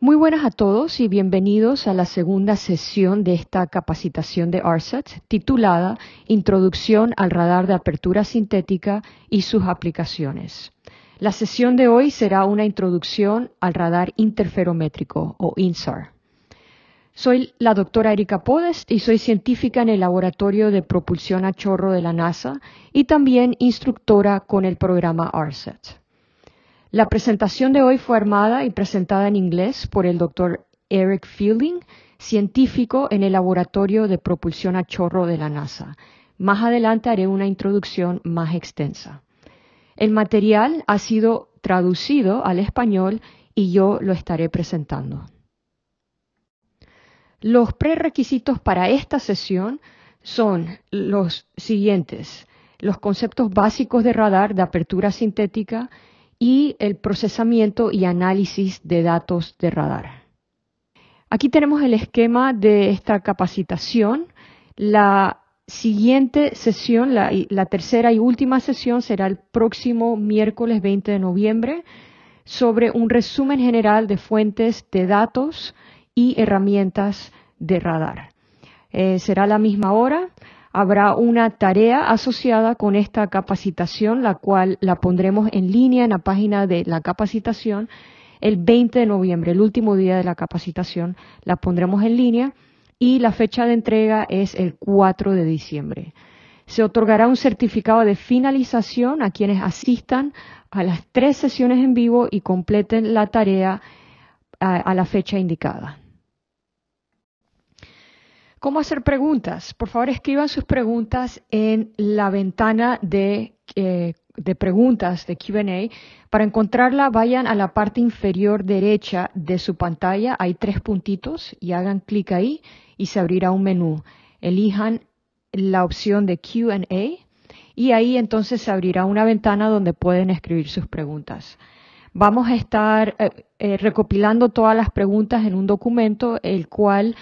Muy buenas a todos y bienvenidos a la segunda sesión de esta capacitación de ARSAT titulada Introducción al radar de apertura sintética y sus aplicaciones. La sesión de hoy será una introducción al radar interferométrico o INSAR. Soy la doctora Erika Podest y soy científica en el Laboratorio de Propulsión a Chorro de la NASA y también instructora con el programa ARSAT. La presentación de hoy fue armada y presentada en inglés por el doctor Eric Fielding, científico en el Laboratorio de Propulsión a Chorro de la NASA. Más adelante haré una introducción más extensa. El material ha sido traducido al español y yo lo estaré presentando. Los prerequisitos para esta sesión son los siguientes. Los conceptos básicos de radar de apertura sintética, y el procesamiento y análisis de datos de radar. Aquí tenemos el esquema de esta capacitación. La siguiente sesión, la, la, tercera y última sesión, será el próximo miércoles 20 de noviembre sobre un resumen general de fuentes de datos y herramientas de radar. Eh, será la misma hora. Habrá una tarea asociada con esta capacitación, la cual la pondremos en línea en la página de la capacitación el 20 de noviembre, el último día de la capacitación, la pondremos en línea y la fecha de entrega es el 4 de diciembre. Se otorgará un certificado de finalización a quienes asistan a las tres sesiones en vivo y completen la tarea a, a la fecha indicada cómo hacer preguntas. Por favor, escriban sus preguntas en la ventana de, eh, preguntas de QA. Para encontrarla, vayan a la parte inferior derecha de su pantalla. Hay tres puntitos y hagan clic ahí y se abrirá un menú. Elijan la opción de QA y ahí entonces se abrirá una ventana donde pueden escribir sus preguntas. Vamos a estar eh, eh, recopilando todas las preguntas en un documento, el cual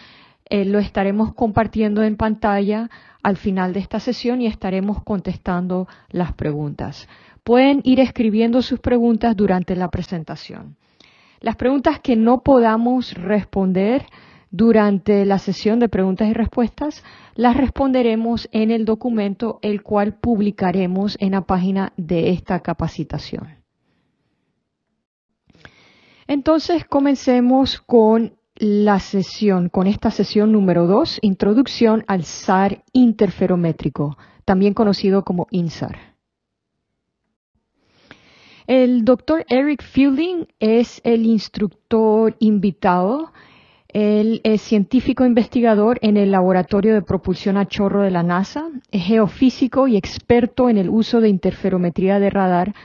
eh, lo estaremos compartiendo en pantalla al final de esta sesión y estaremos contestando las preguntas. Pueden ir escribiendo sus preguntas durante la presentación. Las preguntas que no podamos responder durante la sesión de preguntas y respuestas las responderemos en el documento el cual publicaremos en la página de esta capacitación. Entonces comencemos con la sesión, con esta sesión número 2, Introducción al SAR interferométrico, también conocido como INSAR. El doctor Eric Fielding es el instructor invitado. Él es científico investigador en el Laboratorio de Propulsión a Chorro de la NASA, geofísico y experto en el uso de interferometría de radar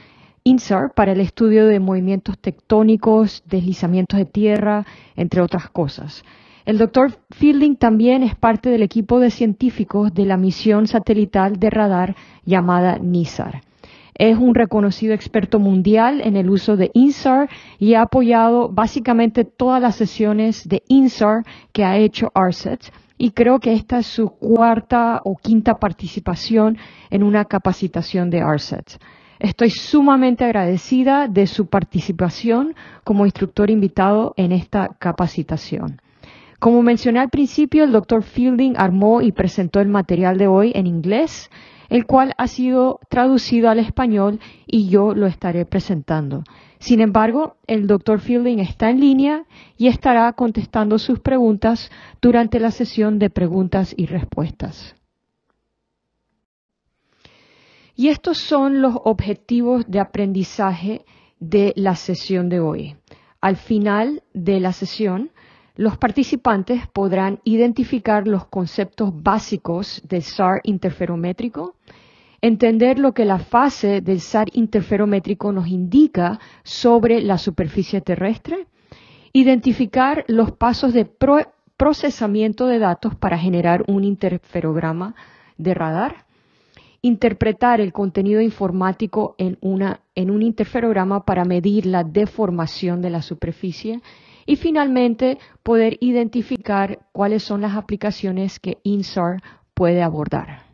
INSAR para el estudio de movimientos tectónicos, deslizamientos de tierra, entre otras cosas. El doctor Fielding también es parte del equipo de científicos de la misión satelital de radar llamada NISAR. Es un reconocido experto mundial en el uso de INSAR y ha apoyado básicamente todas las sesiones de INSAR que ha hecho ARSET y creo que esta es su cuarta o quinta participación en una capacitación de ARSET. Estoy sumamente agradecida de su participación como instructor invitado en esta capacitación. Como mencioné al principio, el doctor Fielding armó y presentó el material de hoy en inglés, el cual ha sido traducido al español y yo lo estaré presentando. Sin embargo, el doctor Fielding está en línea y estará contestando sus preguntas durante la sesión de preguntas y respuestas. Y estos son los objetivos de aprendizaje de la sesión de hoy. Al final de la sesión, los participantes podrán identificar los conceptos básicos del SAR interferométrico, entender lo que la fase del SAR interferométrico nos indica sobre la superficie terrestre, identificar los pasos de procesamiento de datos para generar un interferograma de radar, interpretar el contenido informático en, un interferograma para medir la deformación de la superficie y finalmente poder identificar cuáles son las aplicaciones que INSAR puede abordar.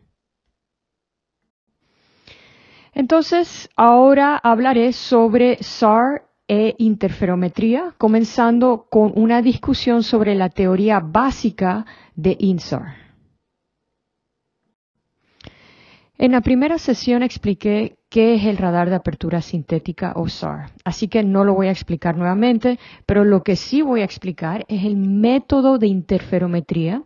Entonces, ahora hablaré sobre SAR e interferometría, comenzando con una discusión sobre la teoría básica de INSAR. En la primera sesión expliqué qué es el radar de apertura sintética o SAR, así que no lo voy a explicar nuevamente, pero lo que sí voy a explicar es el método de interferometría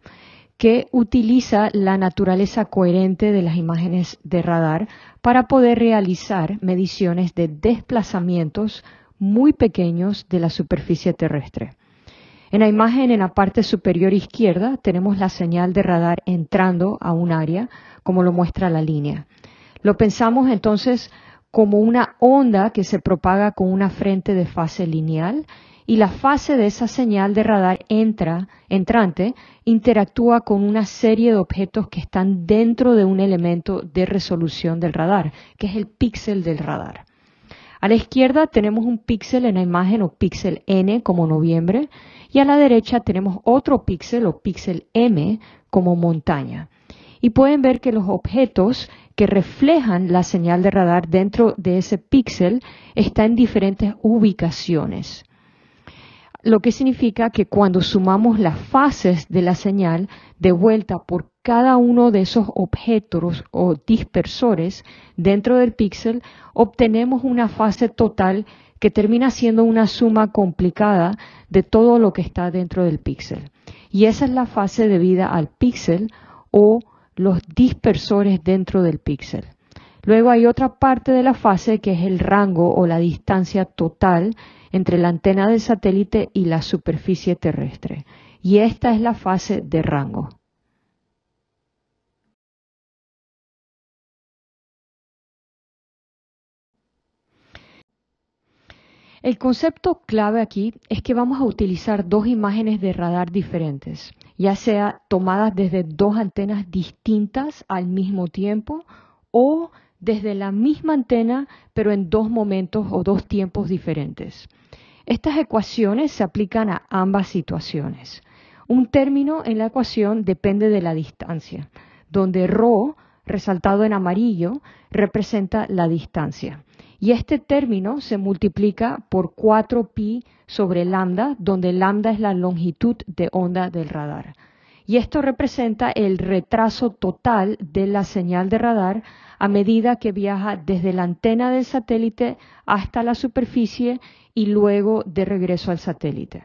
que utiliza la naturaleza coherente de las imágenes de radar para poder realizar mediciones de desplazamientos muy pequeños de la superficie terrestre. En la imagen en la parte superior izquierda tenemos la señal de radar entrando a un área, como lo muestra la línea. Lo pensamos entonces como una onda que se propaga con una frente de fase lineal y la fase de esa señal de radar entra, entrante interactúa con una serie de objetos que están dentro de un elemento de resolución del radar, que es el píxel del radar. A la izquierda tenemos un píxel en la imagen o píxel N como noviembre y a la derecha tenemos otro píxel o píxel M como montaña. Y pueden ver que los objetos que reflejan la señal de radar dentro de ese píxel están en diferentes ubicaciones. Lo que significa que cuando sumamos las fases de la señal de vuelta por cada uno de esos objetos o dispersores dentro del píxel, obtenemos una fase total que termina siendo una suma complicada de todo lo que está dentro del píxel. Y esa es la fase debida al píxel o los dispersores dentro del píxel. Luego hay otra parte de la fase que es el rango o la distancia total entre la antena del satélite y la superficie terrestre. Y esta es la fase de rango. El concepto clave aquí es que vamos a utilizar dos imágenes de radar diferentes, ya sea tomadas desde dos antenas distintas al mismo tiempo o desde la misma antena pero en dos momentos o dos tiempos diferentes. Estas ecuaciones se aplican a ambas situaciones. Un término en la ecuación depende de la distancia, donde ρ, resaltado en amarillo, representa la distancia. Y este término se multiplica por 4pi sobre lambda, donde lambda es la longitud de onda del radar. Y esto representa el retraso total de la señal de radar a medida que viaja desde la antena del satélite hasta la superficie y luego de regreso al satélite.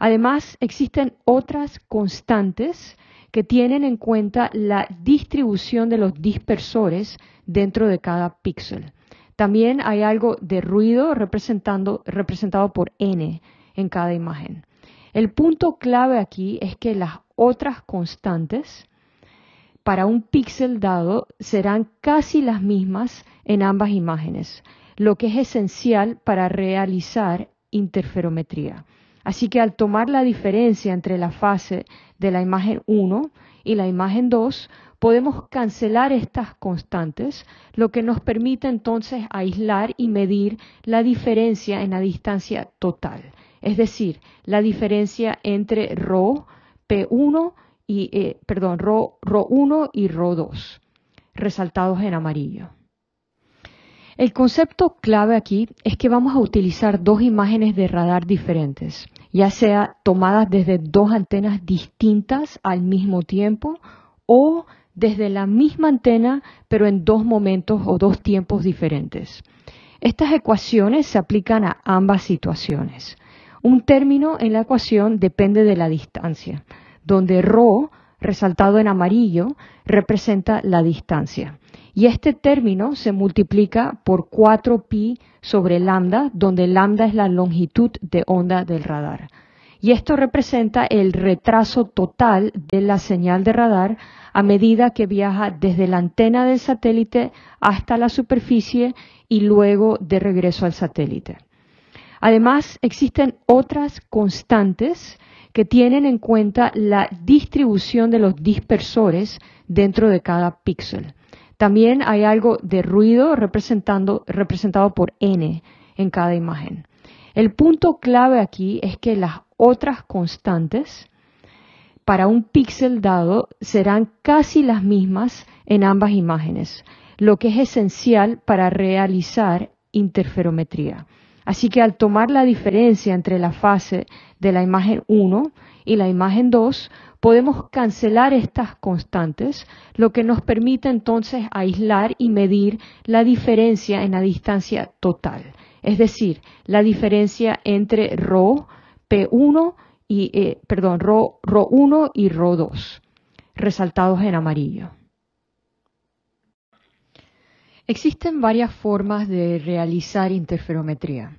Además, existen otras constantes que tienen en cuenta la distribución de los dispersores dentro de cada píxel. También hay algo de ruido representado por N en cada imagen. El punto clave aquí es que las otras constantes para un píxel dado serán casi las mismas en ambas imágenes, lo que es esencial para realizar interferometría. Así que al tomar la diferencia entre la fase de la imagen 1 y la imagen 2, podemos cancelar estas constantes, lo que nos permite entonces aislar y medir la diferencia en la distancia total, es decir, la diferencia entre Rho P1 y, eh, perdón, 1 y 2 resaltados en amarillo. El concepto clave aquí es que vamos a utilizar dos imágenes de radar diferentes, ya sea tomadas desde dos antenas distintas al mismo tiempo o desde la misma antena, pero en dos momentos o dos tiempos diferentes. Estas ecuaciones se aplican a ambas situaciones. Un término en la ecuación depende de la distancia, donde ρ, resaltado en amarillo, representa la distancia. Y este término se multiplica por 4pi sobre lambda, donde lambda es la longitud de onda del radar. Y esto representa el retraso total de la señal de radar a medida que viaja desde la antena del satélite hasta la superficie y luego de regreso al satélite. Además, existen otras constantes que tienen en cuenta la distribución de los dispersores dentro de cada píxel. También hay algo de ruido representado por n en cada imagen. El punto clave aquí es que las otras constantes para un píxel dado serán casi las mismas en ambas imágenes, lo que es esencial para realizar interferometría. Así que al tomar la diferencia entre la fase de la imagen 1 y la imagen 2, podemos cancelar estas constantes, lo que nos permite entonces aislar y medir la diferencia en la distancia total, es decir, la diferencia entre ρ, P1 y, eh, perdón, RO, 1 y RO 2, resaltados en amarillo. Existen varias formas de realizar interferometría.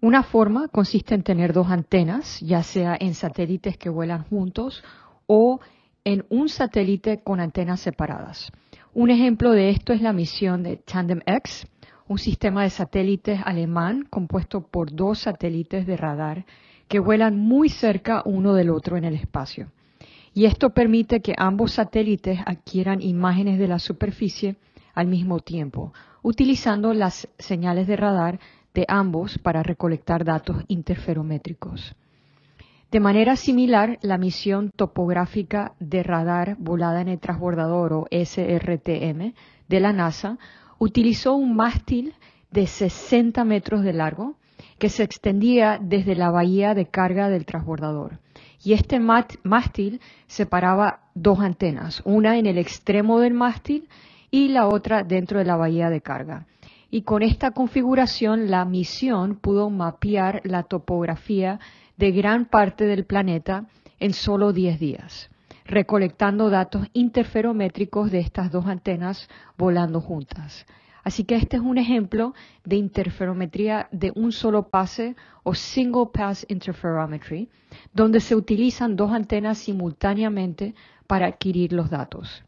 Una forma consiste en tener dos antenas, ya sea en satélites que vuelan juntos o en un satélite con antenas separadas. Un ejemplo de esto es la misión de Tandem X, un sistema de satélites alemán compuesto por dos satélites de radar que vuelan muy cerca uno del otro en el espacio. Y esto permite que ambos satélites adquieran imágenes de la superficie al mismo tiempo, utilizando las señales de radar de ambos para recolectar datos interferométricos. De manera similar, la misión topográfica de radar volada en el transbordador o SRTM de la NASA utilizó un mástil de 60 metros de largo que se extendía desde la bahía de carga del transbordador. Y este mástil separaba dos antenas, una en el extremo del mástil y la otra dentro de la bahía de carga. Y con esta configuración la misión pudo mapear la topografía de gran parte del planeta en solo 10 días, recolectando datos interferométricos de estas dos antenas volando juntas. Así que este es un ejemplo de interferometría de un solo pase o single pass interferometry, donde se utilizan dos antenas simultáneamente para adquirir los datos.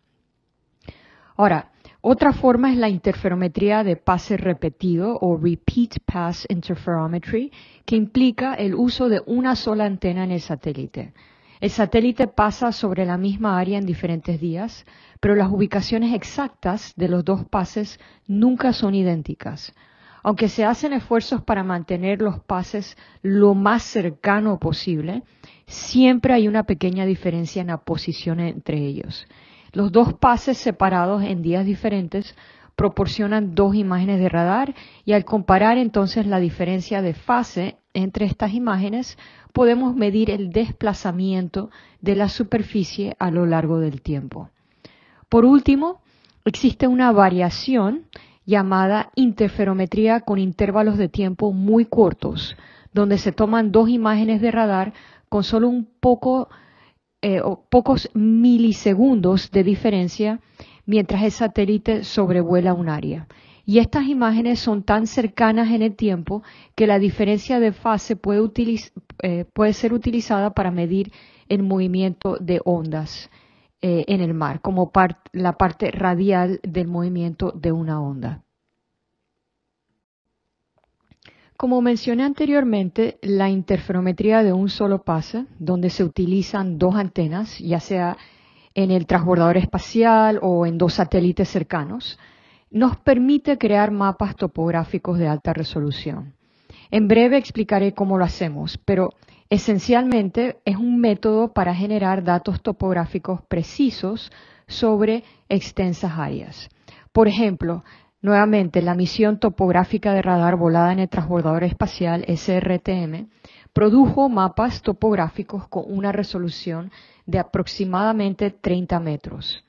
Ahora, otra forma es la interferometría de pase repetido o repeat pass interferometry, que implica el uso de una sola antena en el satélite. El satélite pasa sobre la misma área en diferentes días, pero las ubicaciones exactas de los dos pases nunca son idénticas. Aunque se hacen esfuerzos para mantener los pases lo más cercano posible, siempre hay una pequeña diferencia en la posición entre ellos. Los dos pases separados en días diferentes proporcionan dos imágenes de radar y al comparar entonces la diferencia de fase entre estas imágenes podemos medir el desplazamiento de la superficie a lo largo del tiempo. Por último, existe una variación llamada interferometría con intervalos de tiempo muy cortos, donde se toman dos imágenes de radar con solo un poco, eh, o pocos milisegundos de diferencia mientras el satélite sobrevuela un área. Y estas imágenes son tan cercanas en el tiempo que la diferencia de fase puede, eh, ser utilizada para medir el movimiento de ondas eh, en el mar, como la parte radial del movimiento de una onda. Como mencioné anteriormente, la interferometría de un solo pase, donde se utilizan dos antenas, ya sea en el transbordador espacial o en dos satélites cercanos, nos permite crear mapas topográficos de alta resolución. En breve explicaré cómo lo hacemos, pero esencialmente es un método para generar datos topográficos precisos sobre extensas áreas. Por ejemplo, nuevamente la misión topográfica de radar volada en el transbordador espacial SRTM produjo mapas topográficos con una resolución de aproximadamente 30 metros.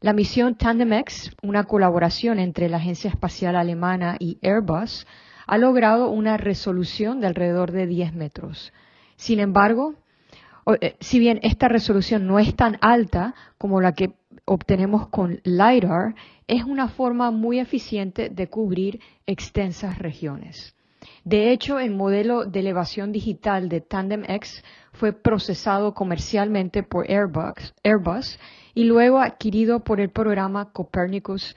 La misión TandemX, una colaboración entre la Agencia Espacial Alemana y Airbus, ha logrado una resolución de alrededor de 10 metros. Sin embargo, eh, si bien esta resolución no es tan alta como la que obtenemos con LIDAR, es una forma muy eficiente de cubrir extensas regiones. De hecho, el modelo de elevación digital de TandemX fue procesado comercialmente por Airbus, Airbus y luego adquirido por el programa Copernicus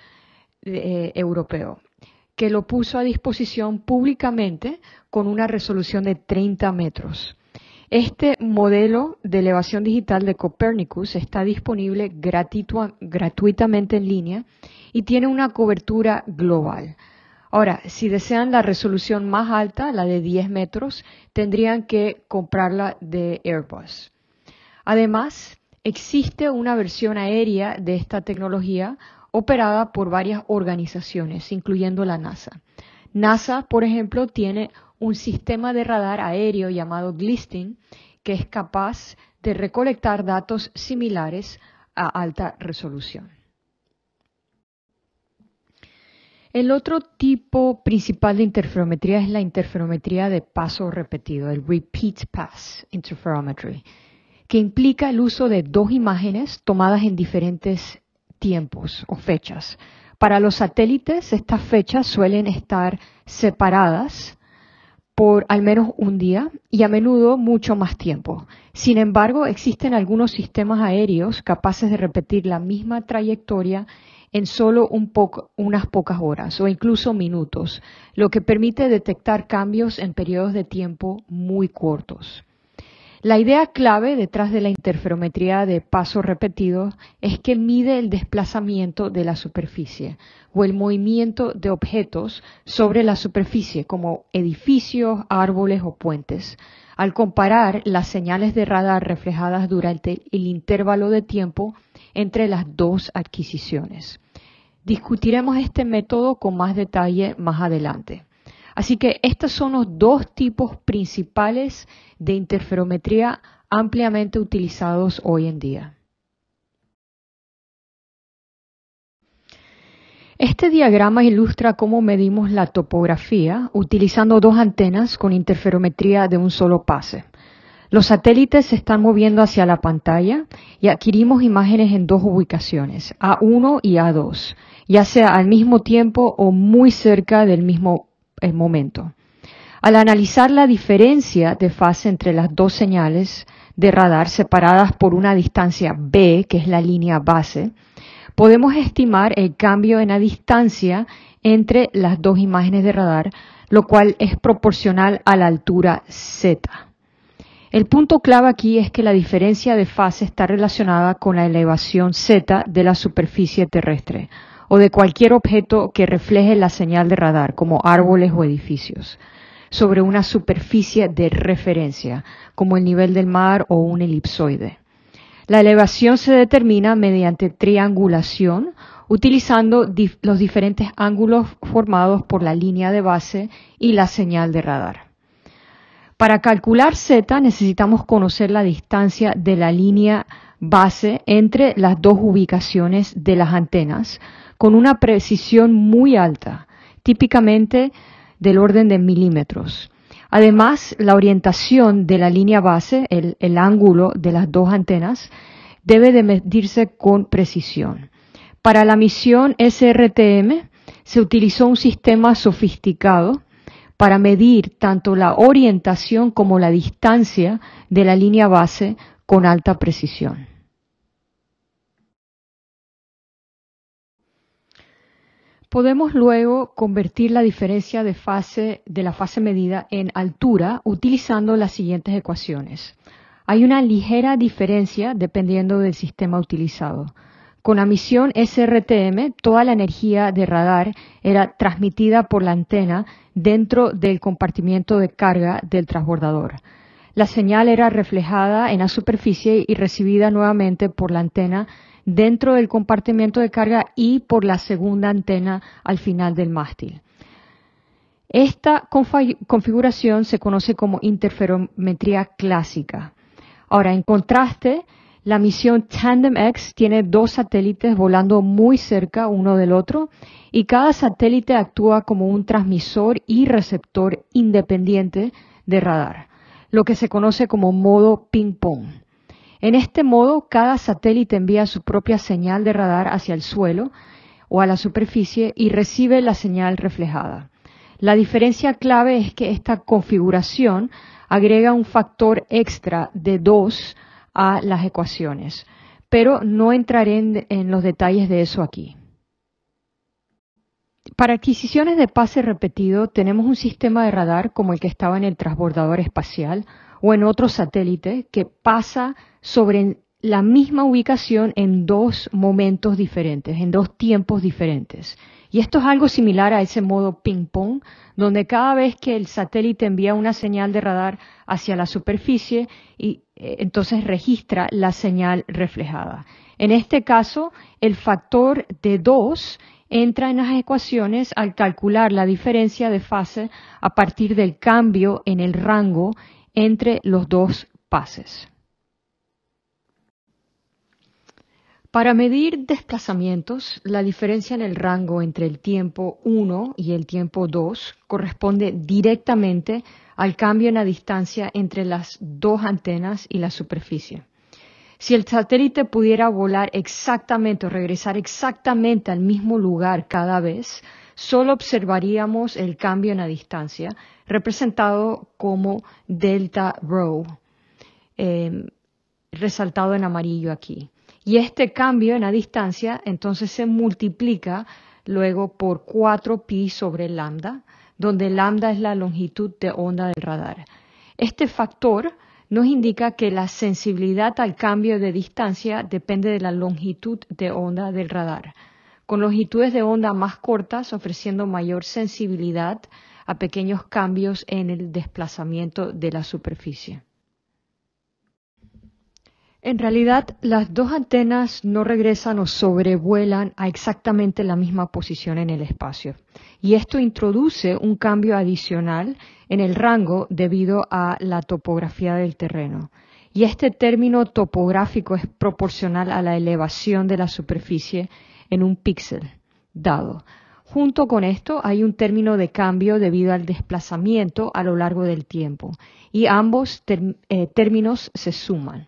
eh, europeo, que lo puso a disposición públicamente con una resolución de 30 metros. Este modelo de elevación digital de Copernicus está disponible gratuitamente en línea y tiene una cobertura global. Ahora, si desean la resolución más alta, la de 10 metros, tendrían que comprarla de Airbus. Además, existe una versión aérea de esta tecnología operada por varias organizaciones, incluyendo la NASA. NASA, por ejemplo, tiene un sistema de radar aéreo llamado GLISTING que es capaz de recolectar datos similares a alta resolución. El otro tipo principal de interferometría es la interferometría de paso repetido, el repeat pass interferometry, que implica el uso de dos imágenes tomadas en diferentes tiempos o fechas. Para los satélites, estas fechas suelen estar separadas por al menos un día y a menudo mucho más tiempo. Sin embargo, existen algunos sistemas aéreos capaces de repetir la misma trayectoria en solo unas pocas horas o incluso minutos, lo que permite detectar cambios en periodos de tiempo muy cortos. La idea clave detrás de la interferometría de pasos repetidos es que mide el desplazamiento de la superficie o el movimiento de objetos sobre la superficie como edificios, árboles o puentes, al comparar las señales de radar reflejadas durante el intervalo de tiempo entre las dos adquisiciones. Discutiremos este método con más detalle más adelante. Así que estos son los dos tipos principales de interferometría ampliamente utilizados hoy en día. Este diagrama ilustra cómo medimos la topografía utilizando dos antenas con interferometría de un solo pase. Los satélites se están moviendo hacia la pantalla y adquirimos imágenes en dos ubicaciones, A1 y A2, ya sea al mismo tiempo o muy cerca del mismo eh, momento. Al analizar la diferencia de fase entre las dos señales de radar separadas por una distancia B, que es la línea base, podemos estimar el cambio en la distancia entre las dos imágenes de radar, lo cual es proporcional a la altura Z. El punto clave aquí es que la diferencia de fase está relacionada con la elevación Z de la superficie terrestre o de cualquier objeto que refleje la señal de radar, como árboles o edificios, sobre una superficie de referencia, como el nivel del mar o un elipsoide. La elevación se determina mediante triangulación, utilizando los diferentes ángulos formados por la línea de base y la señal de radar. Para calcular z necesitamos conocer la distancia de la línea base entre las dos ubicaciones de las antenas con una precisión muy alta, típicamente del orden de milímetros. Además, la orientación de la línea base, el, ángulo de las dos antenas, debe de medirse con precisión. Para la misión SRTM se utilizó un sistema sofisticado para medir tanto la orientación como la distancia de la línea base con alta precisión. Podemos luego convertir la diferencia de fase de la fase medida en altura utilizando las siguientes ecuaciones. Hay una ligera diferencia dependiendo del sistema utilizado. Con la misión SRTM, toda la energía de radar era transmitida por la antena dentro del compartimiento de carga del transbordador. La señal era reflejada en la superficie y recibida nuevamente por la antena dentro del compartimiento de carga y por la segunda antena al final del mástil. Esta configuración se conoce como interferometría clásica. Ahora, en contraste, la misión Tandem X tiene dos satélites volando muy cerca uno del otro y cada satélite actúa como un transmisor y receptor independiente de radar, lo que se conoce como modo ping-pong. En este modo, cada satélite envía su propia señal de radar hacia el suelo o a la superficie y recibe la señal reflejada. La diferencia clave es que esta configuración agrega un factor extra de 2 a las ecuaciones. Pero no entraré en, los detalles de eso aquí. Para adquisiciones de pase repetido tenemos un sistema de radar como el que estaba en el transbordador espacial o en otro satélite que pasa sobre la misma ubicación en dos momentos diferentes, en dos tiempos diferentes. Y esto es algo similar a ese modo ping-pong, donde cada vez que el satélite envía una señal de radar hacia la superficie, y eh, entonces registra la señal reflejada. En este caso, el factor de 2 entra en las ecuaciones al calcular la diferencia de fase a partir del cambio en el rango entre los dos pases. Para medir desplazamientos, la diferencia en el rango entre el tiempo 1 y el tiempo 2 corresponde directamente al cambio en la distancia entre las dos antenas y la superficie. Si el satélite pudiera volar exactamente o regresar exactamente al mismo lugar cada vez, solo observaríamos el cambio en la distancia, representado como delta rho, eh, resaltado en amarillo aquí. Y este cambio en la distancia entonces se multiplica luego por 4pi sobre lambda, donde lambda es la longitud de onda del radar. Este factor nos indica que la sensibilidad al cambio de distancia depende de la longitud de onda del radar. Con longitudes de onda más cortas ofreciendo mayor sensibilidad a pequeños cambios en el desplazamiento de la superficie. En realidad, las dos antenas no regresan o sobrevuelan a exactamente la misma posición en el espacio. Y esto introduce un cambio adicional en el rango debido a la topografía del terreno. Y este término topográfico es proporcional a la elevación de la superficie en un píxel dado. Junto con esto hay un término de cambio debido al desplazamiento a lo largo del tiempo y ambos eh, términos se suman.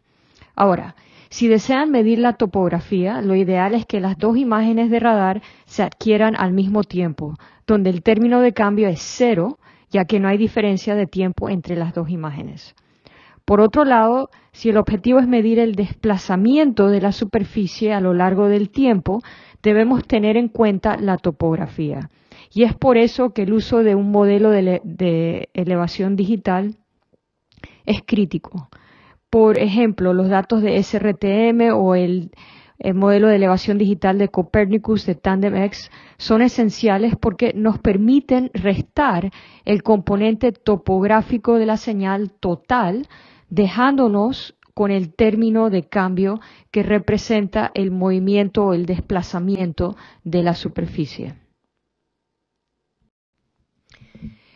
Ahora, si desean medir la topografía, lo ideal es que las dos imágenes de radar se adquieran al mismo tiempo, donde el término de cambio es cero, ya que no hay diferencia de tiempo entre las dos imágenes. Por otro lado, si el objetivo es medir el desplazamiento de la superficie a lo largo del tiempo, debemos tener en cuenta la topografía. Y es por eso que el uso de un modelo de, elevación digital es crítico, por ejemplo, los datos de SRTM o el, modelo de elevación digital de Copernicus de TanDEM-X son esenciales porque nos permiten restar el componente topográfico de la señal total, dejándonos con el término de cambio que representa el movimiento o el desplazamiento de la superficie.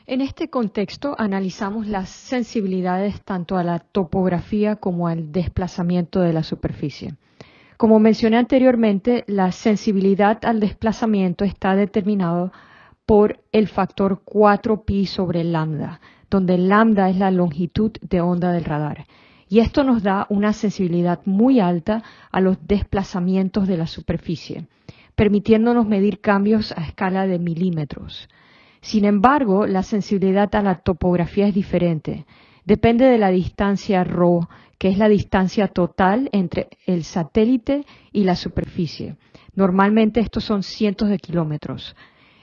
En este contexto analizamos las sensibilidades tanto a la topografía como al desplazamiento de la superficie. Como mencioné anteriormente, la sensibilidad al desplazamiento está determinada por el factor 4pi sobre lambda, donde lambda es la longitud de onda del radar. Y esto nos da una sensibilidad muy alta a los desplazamientos de la superficie, permitiéndonos medir cambios a escala de milímetros. Sin embargo, la sensibilidad a la topografía es diferente. Depende de la distancia Rho, que es la distancia total entre el satélite y la superficie. Normalmente estos son cientos de kilómetros.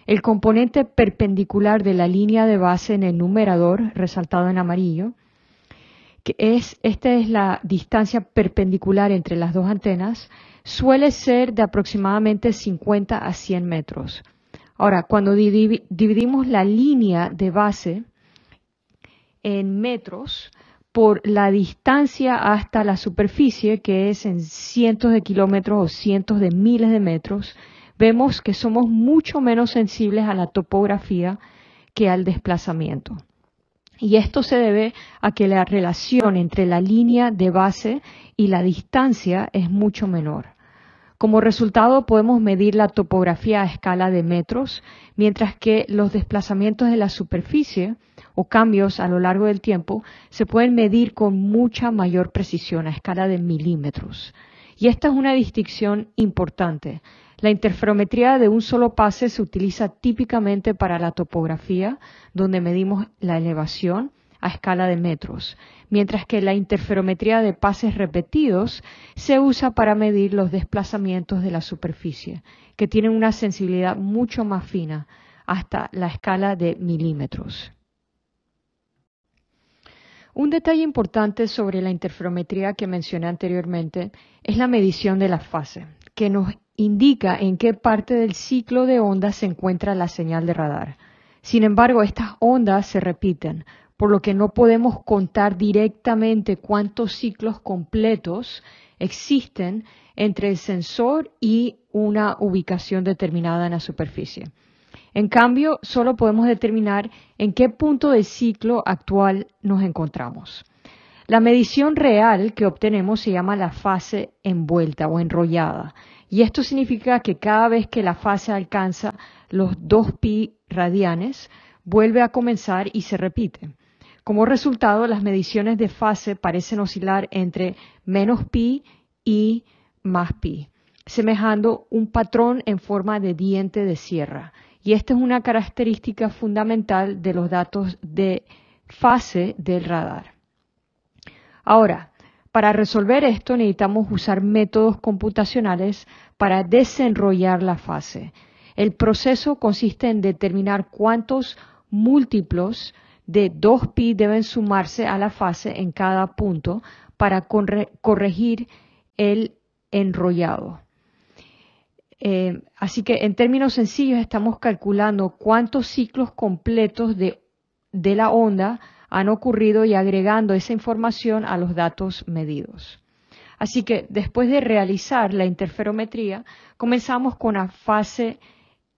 El componente perpendicular de la línea de base en el numerador, resaltado en amarillo, que es, esta es la distancia perpendicular entre las dos antenas, suele ser de aproximadamente 50 a 100 metros. Ahora, cuando dividimos la línea de base en metros por la distancia hasta la superficie, que es en cientos de kilómetros o cientos de miles de metros, vemos que somos mucho menos sensibles a la topografía que al desplazamiento. Y esto se debe a que la relación entre la línea de base y la distancia es mucho menor. Como resultado, podemos medir la topografía a escala de metros, mientras que los desplazamientos de la superficie o cambios a lo largo del tiempo se pueden medir con mucha mayor precisión a escala de milímetros. Y esta es una distinción importante. La interferometría de un solo pase se utiliza típicamente para la topografía, donde medimos la elevación, a escala de metros, mientras que la interferometría de pases repetidos se usa para medir los desplazamientos de la superficie, que tienen una sensibilidad mucho más fina, hasta la escala de milímetros. Un detalle importante sobre la interferometría que mencioné anteriormente es la medición de la fase, que nos indica en qué parte del ciclo de onda se encuentra la señal de radar. Sin embargo, estas ondas se repiten, por lo que no podemos contar directamente cuántos ciclos completos existen entre el sensor y una ubicación determinada en la superficie. En cambio, solo podemos determinar en qué punto del ciclo actual nos encontramos. La medición real que obtenemos se llama la fase envuelta o enrollada, y esto significa que cada vez que la fase alcanza los 2 pi radianes, vuelve a comenzar y se repite. Como resultado, las mediciones de fase parecen oscilar entre menos pi y más pi, semejando un patrón en forma de diente de sierra. Y esta es una característica fundamental de los datos de fase del radar. Ahora, para resolver esto necesitamos usar métodos computacionales para desenrollar la fase. El proceso consiste en determinar cuántos múltiplos de 2pi deben sumarse a la fase en cada punto para corregir el enrollado. Eh, así que en términos sencillos estamos calculando cuántos ciclos completos de, de la onda han ocurrido y agregando esa información a los datos medidos. Así que después de realizar la interferometría, comenzamos con la fase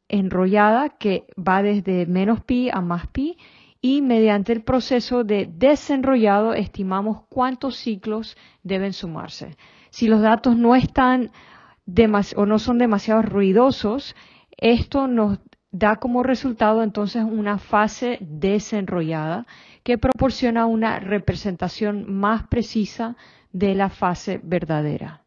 enrollada que va desde menos pi a más pi y mediante el proceso de desenrollado estimamos cuántos ciclos deben sumarse. Si los datos no están o no son demasiado ruidosos, esto nos da como resultado entonces una fase desenrollada que proporciona una representación más precisa de la fase verdadera.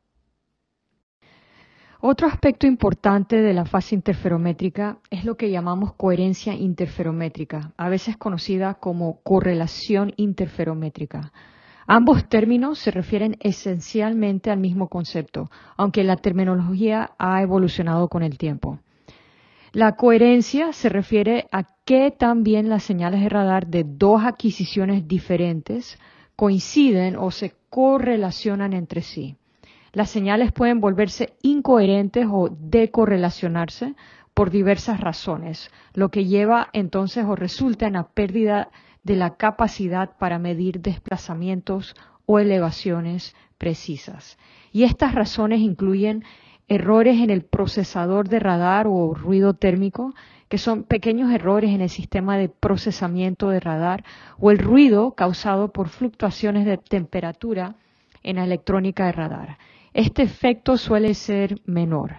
Otro aspecto importante de la fase interferométrica es lo que llamamos coherencia interferométrica, a veces conocida como correlación interferométrica. Ambos términos se refieren esencialmente al mismo concepto, aunque la terminología ha evolucionado con el tiempo. La coherencia se refiere a que también las señales de radar de dos adquisiciones diferentes coinciden o se correlacionan entre sí. Las señales pueden volverse incoherentes o decorrelacionarse por diversas razones, lo que lleva entonces o resulta en la pérdida de la capacidad para medir desplazamientos o elevaciones precisas. Y estas razones incluyen errores en el procesador de radar o ruido térmico, que son pequeños errores en el sistema de procesamiento de radar, o el ruido causado por fluctuaciones de temperatura en la electrónica de radar este efecto suele ser menor.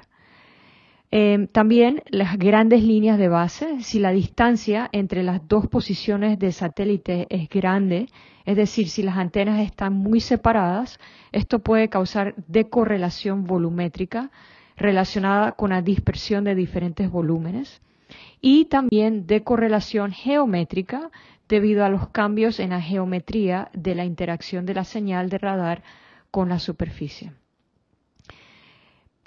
Eh, también las grandes líneas de base, si la distancia entre las dos posiciones de satélite es grande, es decir, si las antenas están muy separadas, esto puede causar decorrelación volumétrica relacionada con la dispersión de diferentes volúmenes y también decorrelación geométrica debido a los cambios en la geometría de la interacción de la señal de radar con la superficie.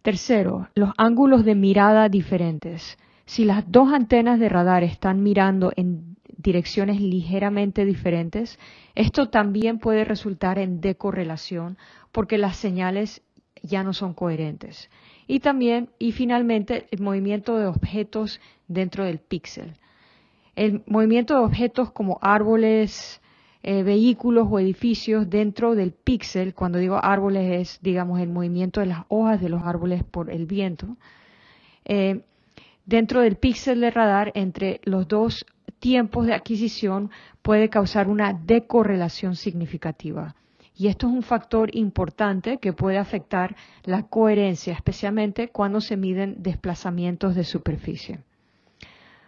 Tercero, los ángulos de mirada diferentes. Si las dos antenas de radar están mirando en direcciones ligeramente diferentes, esto también puede resultar en decorrelación porque las señales ya no son coherentes. Y también, y finalmente, el movimiento de objetos dentro del píxel. El movimiento de objetos como árboles, eh, vehículos o edificios dentro del píxel. Cuando digo árboles es, digamos, el movimiento de las hojas de los árboles por el viento. Eh, dentro del píxel de radar entre los dos tiempos de adquisición puede causar una decorrelación significativa. Y esto es un factor importante que puede afectar la coherencia, especialmente cuando se miden desplazamientos de superficie.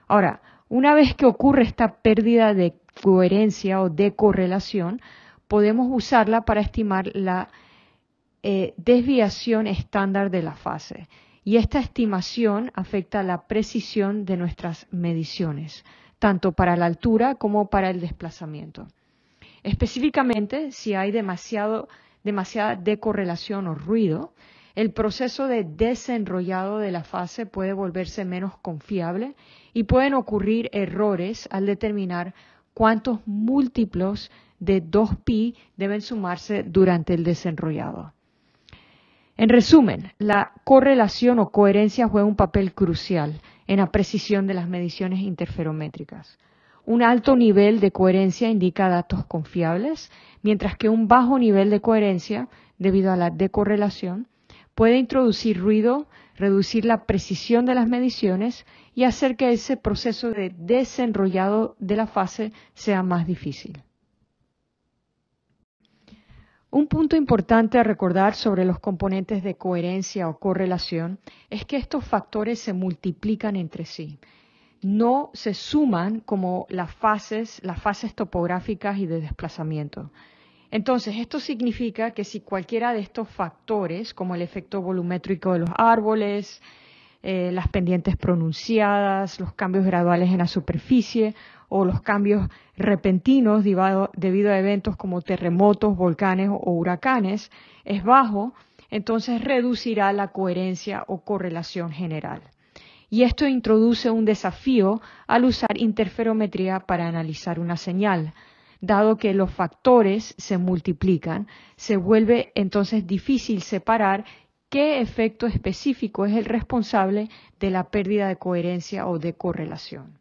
Ahora, una vez que ocurre esta pérdida de coherencia o de correlación, podemos usarla para estimar la eh, desviación estándar de la fase. Y esta estimación afecta la precisión de nuestras mediciones, tanto para la altura como para el desplazamiento. Específicamente, si hay demasiada decorrelación o ruido, el proceso de desenrollado de la fase puede volverse menos confiable y pueden ocurrir errores al determinar cuántos múltiplos de 2pi deben sumarse durante el desenrollado. En resumen, la correlación o coherencia juega un papel crucial en la precisión de las mediciones interferométricas. Un alto nivel de coherencia indica datos confiables, mientras que un bajo nivel de coherencia, debido a la decorrelación, puede introducir ruido, reducir la precisión de las mediciones y hacer que ese proceso de desenrollado de la fase sea más difícil. Un punto importante a recordar sobre los componentes de coherencia o correlación es que estos factores se multiplican entre sí. No se suman como las fases, las fases topográficas y de desplazamiento. Entonces, esto significa que si cualquiera de estos factores, como el efecto volumétrico de los árboles, eh, las pendientes pronunciadas, los cambios graduales en la superficie o los cambios repentinos debido a eventos como terremotos, volcanes o huracanes, es bajo, entonces reducirá la coherencia o correlación general. Y esto introduce un desafío al usar interferometría para analizar una señal dado que los factores se multiplican, se vuelve entonces difícil separar qué efecto específico es el responsable de la pérdida de coherencia o de correlación.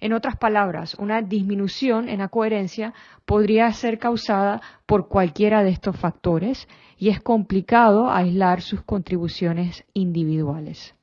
En otras palabras, una disminución en la coherencia podría ser causada por cualquiera de estos factores y es complicado aislar sus contribuciones individuales.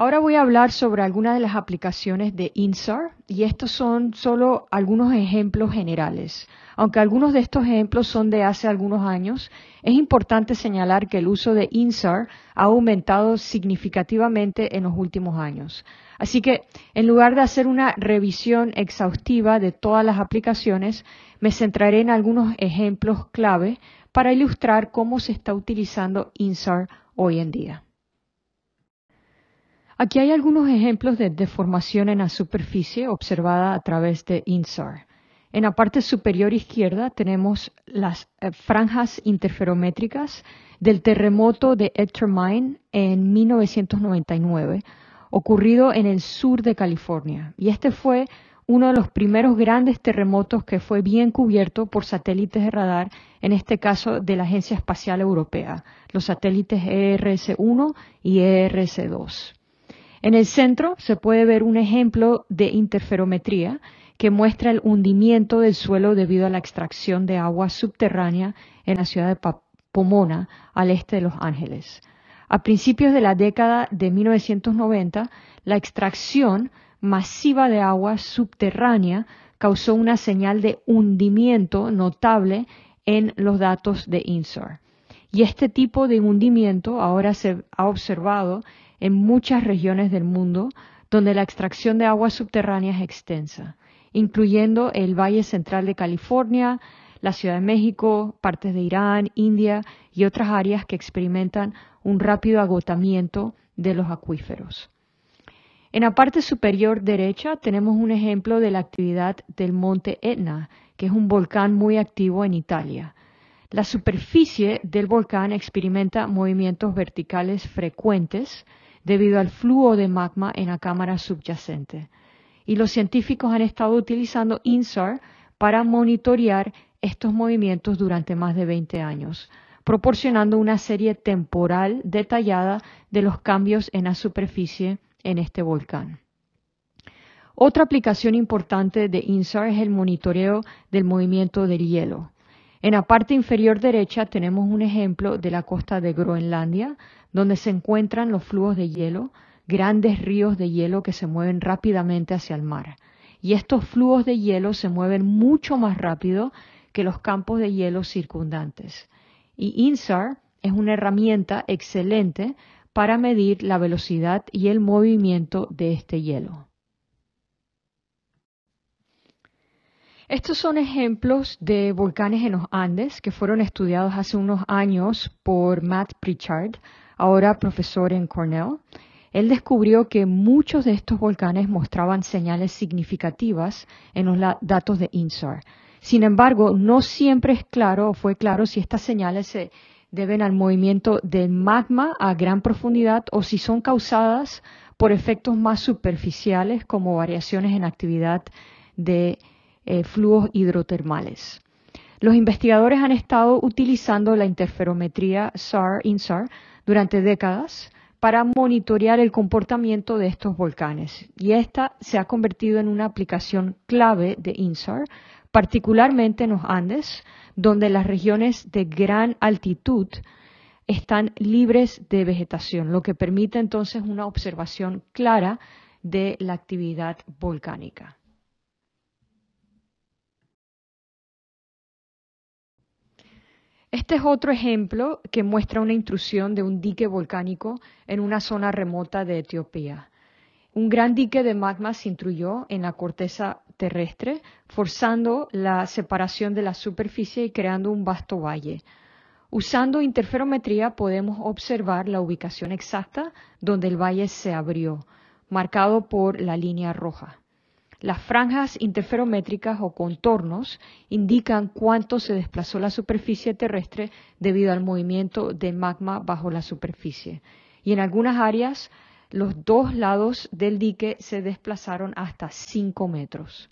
Ahora voy a hablar sobre algunas de las aplicaciones de INSAR y estos son solo algunos ejemplos generales. Aunque algunos de estos ejemplos son de hace algunos años, es importante señalar que el uso de INSAR ha aumentado significativamente en los últimos años. Así que, en lugar de hacer una revisión exhaustiva de todas las aplicaciones, me centraré en algunos ejemplos clave para ilustrar cómo se está utilizando INSAR hoy en día. Aquí hay algunos ejemplos de deformación en la superficie observada a través de INSAR. En la parte superior izquierda tenemos las eh, franjas interferométricas del terremoto de Ettermine en 1999, ocurrido en el sur de California. Y este fue uno de los primeros grandes terremotos que fue bien cubierto por satélites de radar, en este caso de la Agencia Espacial Europea, los satélites ERS-1 y ERS-2. En el centro se puede ver un ejemplo de interferometría que muestra el hundimiento del suelo debido a la extracción de agua subterránea en la ciudad de Pomona, al este de Los Ángeles. A principios de la década de 1990, la extracción masiva de agua subterránea causó una señal de hundimiento notable en los datos de INSAR. Y este tipo de hundimiento ahora se ha observado en muchas regiones del mundo donde la extracción de aguas subterráneas es extensa, incluyendo el Valle Central de California, la Ciudad de México, partes de Irán, India y otras áreas que experimentan un rápido agotamiento de los acuíferos. En la parte superior derecha tenemos un ejemplo de la actividad del monte Etna, que es un volcán muy activo en Italia. La superficie del volcán experimenta movimientos verticales frecuentes, debido al flujo de magma en la cámara subyacente. Y los científicos han estado utilizando INSAR para monitorear estos movimientos durante más de 20 años, proporcionando una serie temporal detallada de los cambios en la superficie en este volcán. Otra aplicación importante de INSAR es el monitoreo del movimiento del hielo. En la parte inferior derecha tenemos un ejemplo de la costa de Groenlandia, donde se encuentran los flujos de hielo, grandes ríos de hielo que se mueven rápidamente hacia el mar. Y estos flujos de hielo se mueven mucho más rápido que los campos de hielo circundantes. Y INSAR es una herramienta excelente para medir la velocidad y el movimiento de este hielo. Estos son ejemplos de volcanes en los Andes que fueron estudiados hace unos años por Matt Pritchard ahora profesor en Cornell, él descubrió que muchos de estos volcanes mostraban señales significativas en los datos de INSAR. Sin embargo, no siempre es claro o fue claro si estas señales se deben al movimiento del magma a gran profundidad o si son causadas por efectos más superficiales como variaciones en actividad de eh, flujos hidrotermales. Los investigadores han estado utilizando la interferometría SAR-INSAR durante décadas para monitorear el comportamiento de estos volcanes y esta se ha convertido en una aplicación clave de INSAR, particularmente en los Andes, donde las regiones de gran altitud están libres de vegetación, lo que permite entonces una observación clara de la actividad volcánica. Este es otro ejemplo que muestra una intrusión de un dique volcánico en una zona remota de Etiopía. Un gran dique de magma se intruyó en la corteza terrestre, forzando la separación de la superficie y creando un vasto valle. Usando interferometría podemos observar la ubicación exacta donde el valle se abrió, marcado por la línea roja. Las franjas interferométricas o contornos indican cuánto se desplazó la superficie terrestre debido al movimiento de magma bajo la superficie. Y en algunas áreas, los dos lados del dique se desplazaron hasta 5 metros.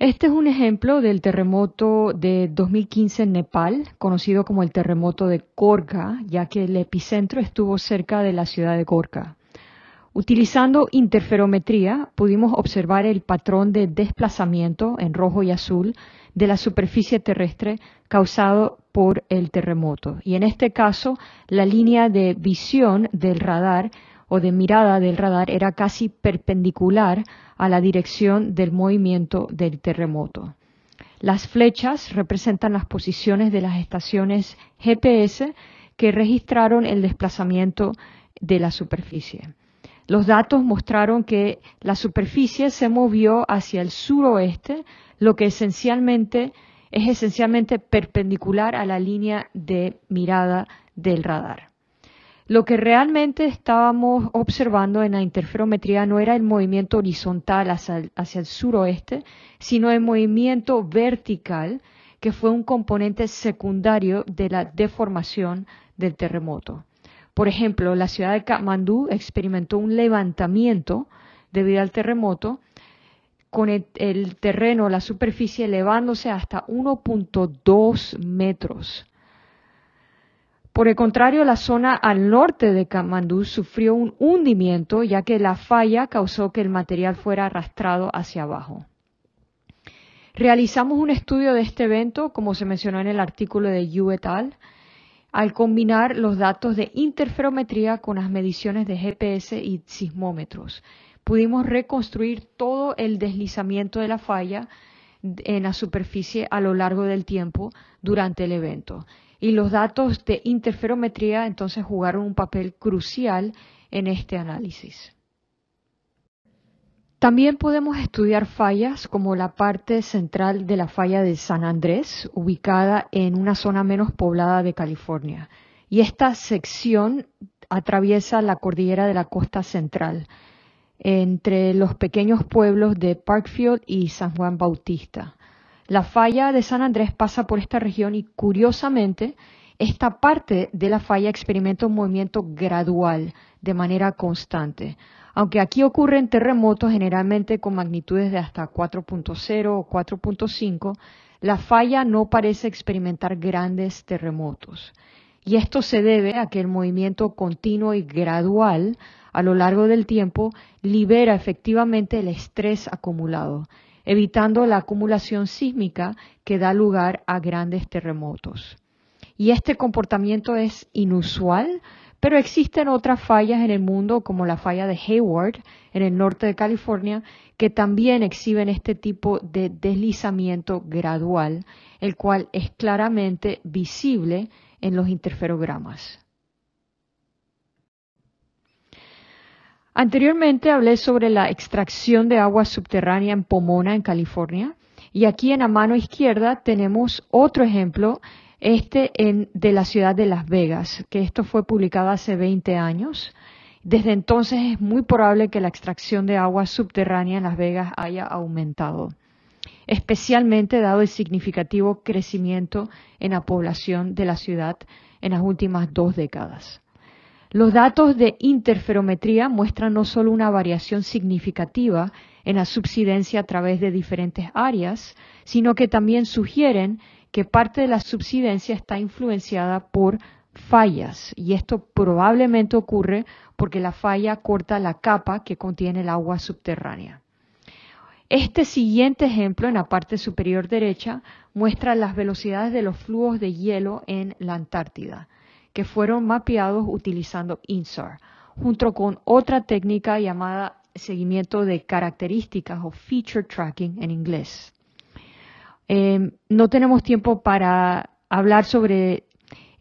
Este es un ejemplo del terremoto de 2015 en Nepal, conocido como el terremoto de Gorka, ya que el epicentro estuvo cerca de la ciudad de Gorka. Utilizando interferometría pudimos observar el patrón de desplazamiento en rojo y azul de la superficie terrestre causado por el terremoto. Y en este caso, la línea de visión del radar o de mirada del radar era casi perpendicular a la dirección del movimiento del terremoto. Las flechas representan las posiciones de las estaciones GPS que registraron el desplazamiento de la superficie. Los datos mostraron que la superficie se movió hacia el suroeste, lo que esencialmente es esencialmente perpendicular a la línea de mirada del radar. Lo que realmente estábamos observando en la interferometría no era el movimiento horizontal hacia el, hacia el suroeste, sino el movimiento vertical, que fue un componente secundario de la deformación del terremoto. Por ejemplo, la ciudad de Katmandú experimentó un levantamiento debido al terremoto, con el, terreno, la superficie elevándose hasta 1.2 metros. Por el contrario, la zona al norte de Kamandú sufrió un hundimiento, ya que la falla causó que el material fuera arrastrado hacia abajo. Realizamos un estudio de este evento, como se mencionó en el artículo de Yu et al al combinar los datos de interferometría con las mediciones de GPS y sismómetros. Pudimos reconstruir todo el deslizamiento de la falla en la superficie a lo largo del tiempo durante el evento. Y los datos de interferometría entonces jugaron un papel crucial en este análisis. También podemos estudiar fallas como la parte central de la falla de San Andrés, ubicada en una zona menos poblada de California. Y esta sección atraviesa la cordillera de la costa central, entre los pequeños pueblos de Parkfield y San Juan Bautista. La falla de San Andrés pasa por esta región y curiosamente esta parte de la falla experimenta un movimiento gradual, de manera constante. Aunque aquí ocurren terremotos generalmente con magnitudes de hasta 4.0 o 4.5, la falla no parece experimentar grandes terremotos. Y esto se debe a que el movimiento continuo y gradual a lo largo del tiempo libera efectivamente el estrés acumulado, evitando la acumulación sísmica que da lugar a grandes terremotos. Y este comportamiento es inusual, pero existen otras fallas en el mundo, como la falla de Hayward en el norte de California, que también exhiben este tipo de deslizamiento gradual, el cual es claramente visible en los interferogramas. Anteriormente hablé sobre la extracción de agua subterránea en Pomona, en California, y aquí en la mano izquierda tenemos otro ejemplo este en, de la ciudad de Las Vegas, que esto fue publicado hace 20 años. Desde entonces es muy probable que la extracción de agua subterránea en Las Vegas haya aumentado, especialmente dado el significativo crecimiento en la población de la ciudad en las últimas dos décadas. Los datos de interferometría muestran no solo una variación significativa en la subsidencia a través de diferentes áreas, sino que también sugieren que parte de la subsidencia está influenciada por fallas y esto probablemente ocurre porque la falla corta la capa que contiene el agua subterránea. Este siguiente ejemplo en la parte superior derecha muestra las velocidades de los flujos de hielo en la Antártida, que fueron mapeados utilizando INSAR, junto con otra técnica llamada seguimiento de características o feature tracking en inglés. Em, no tenemos tiempo para hablar sobre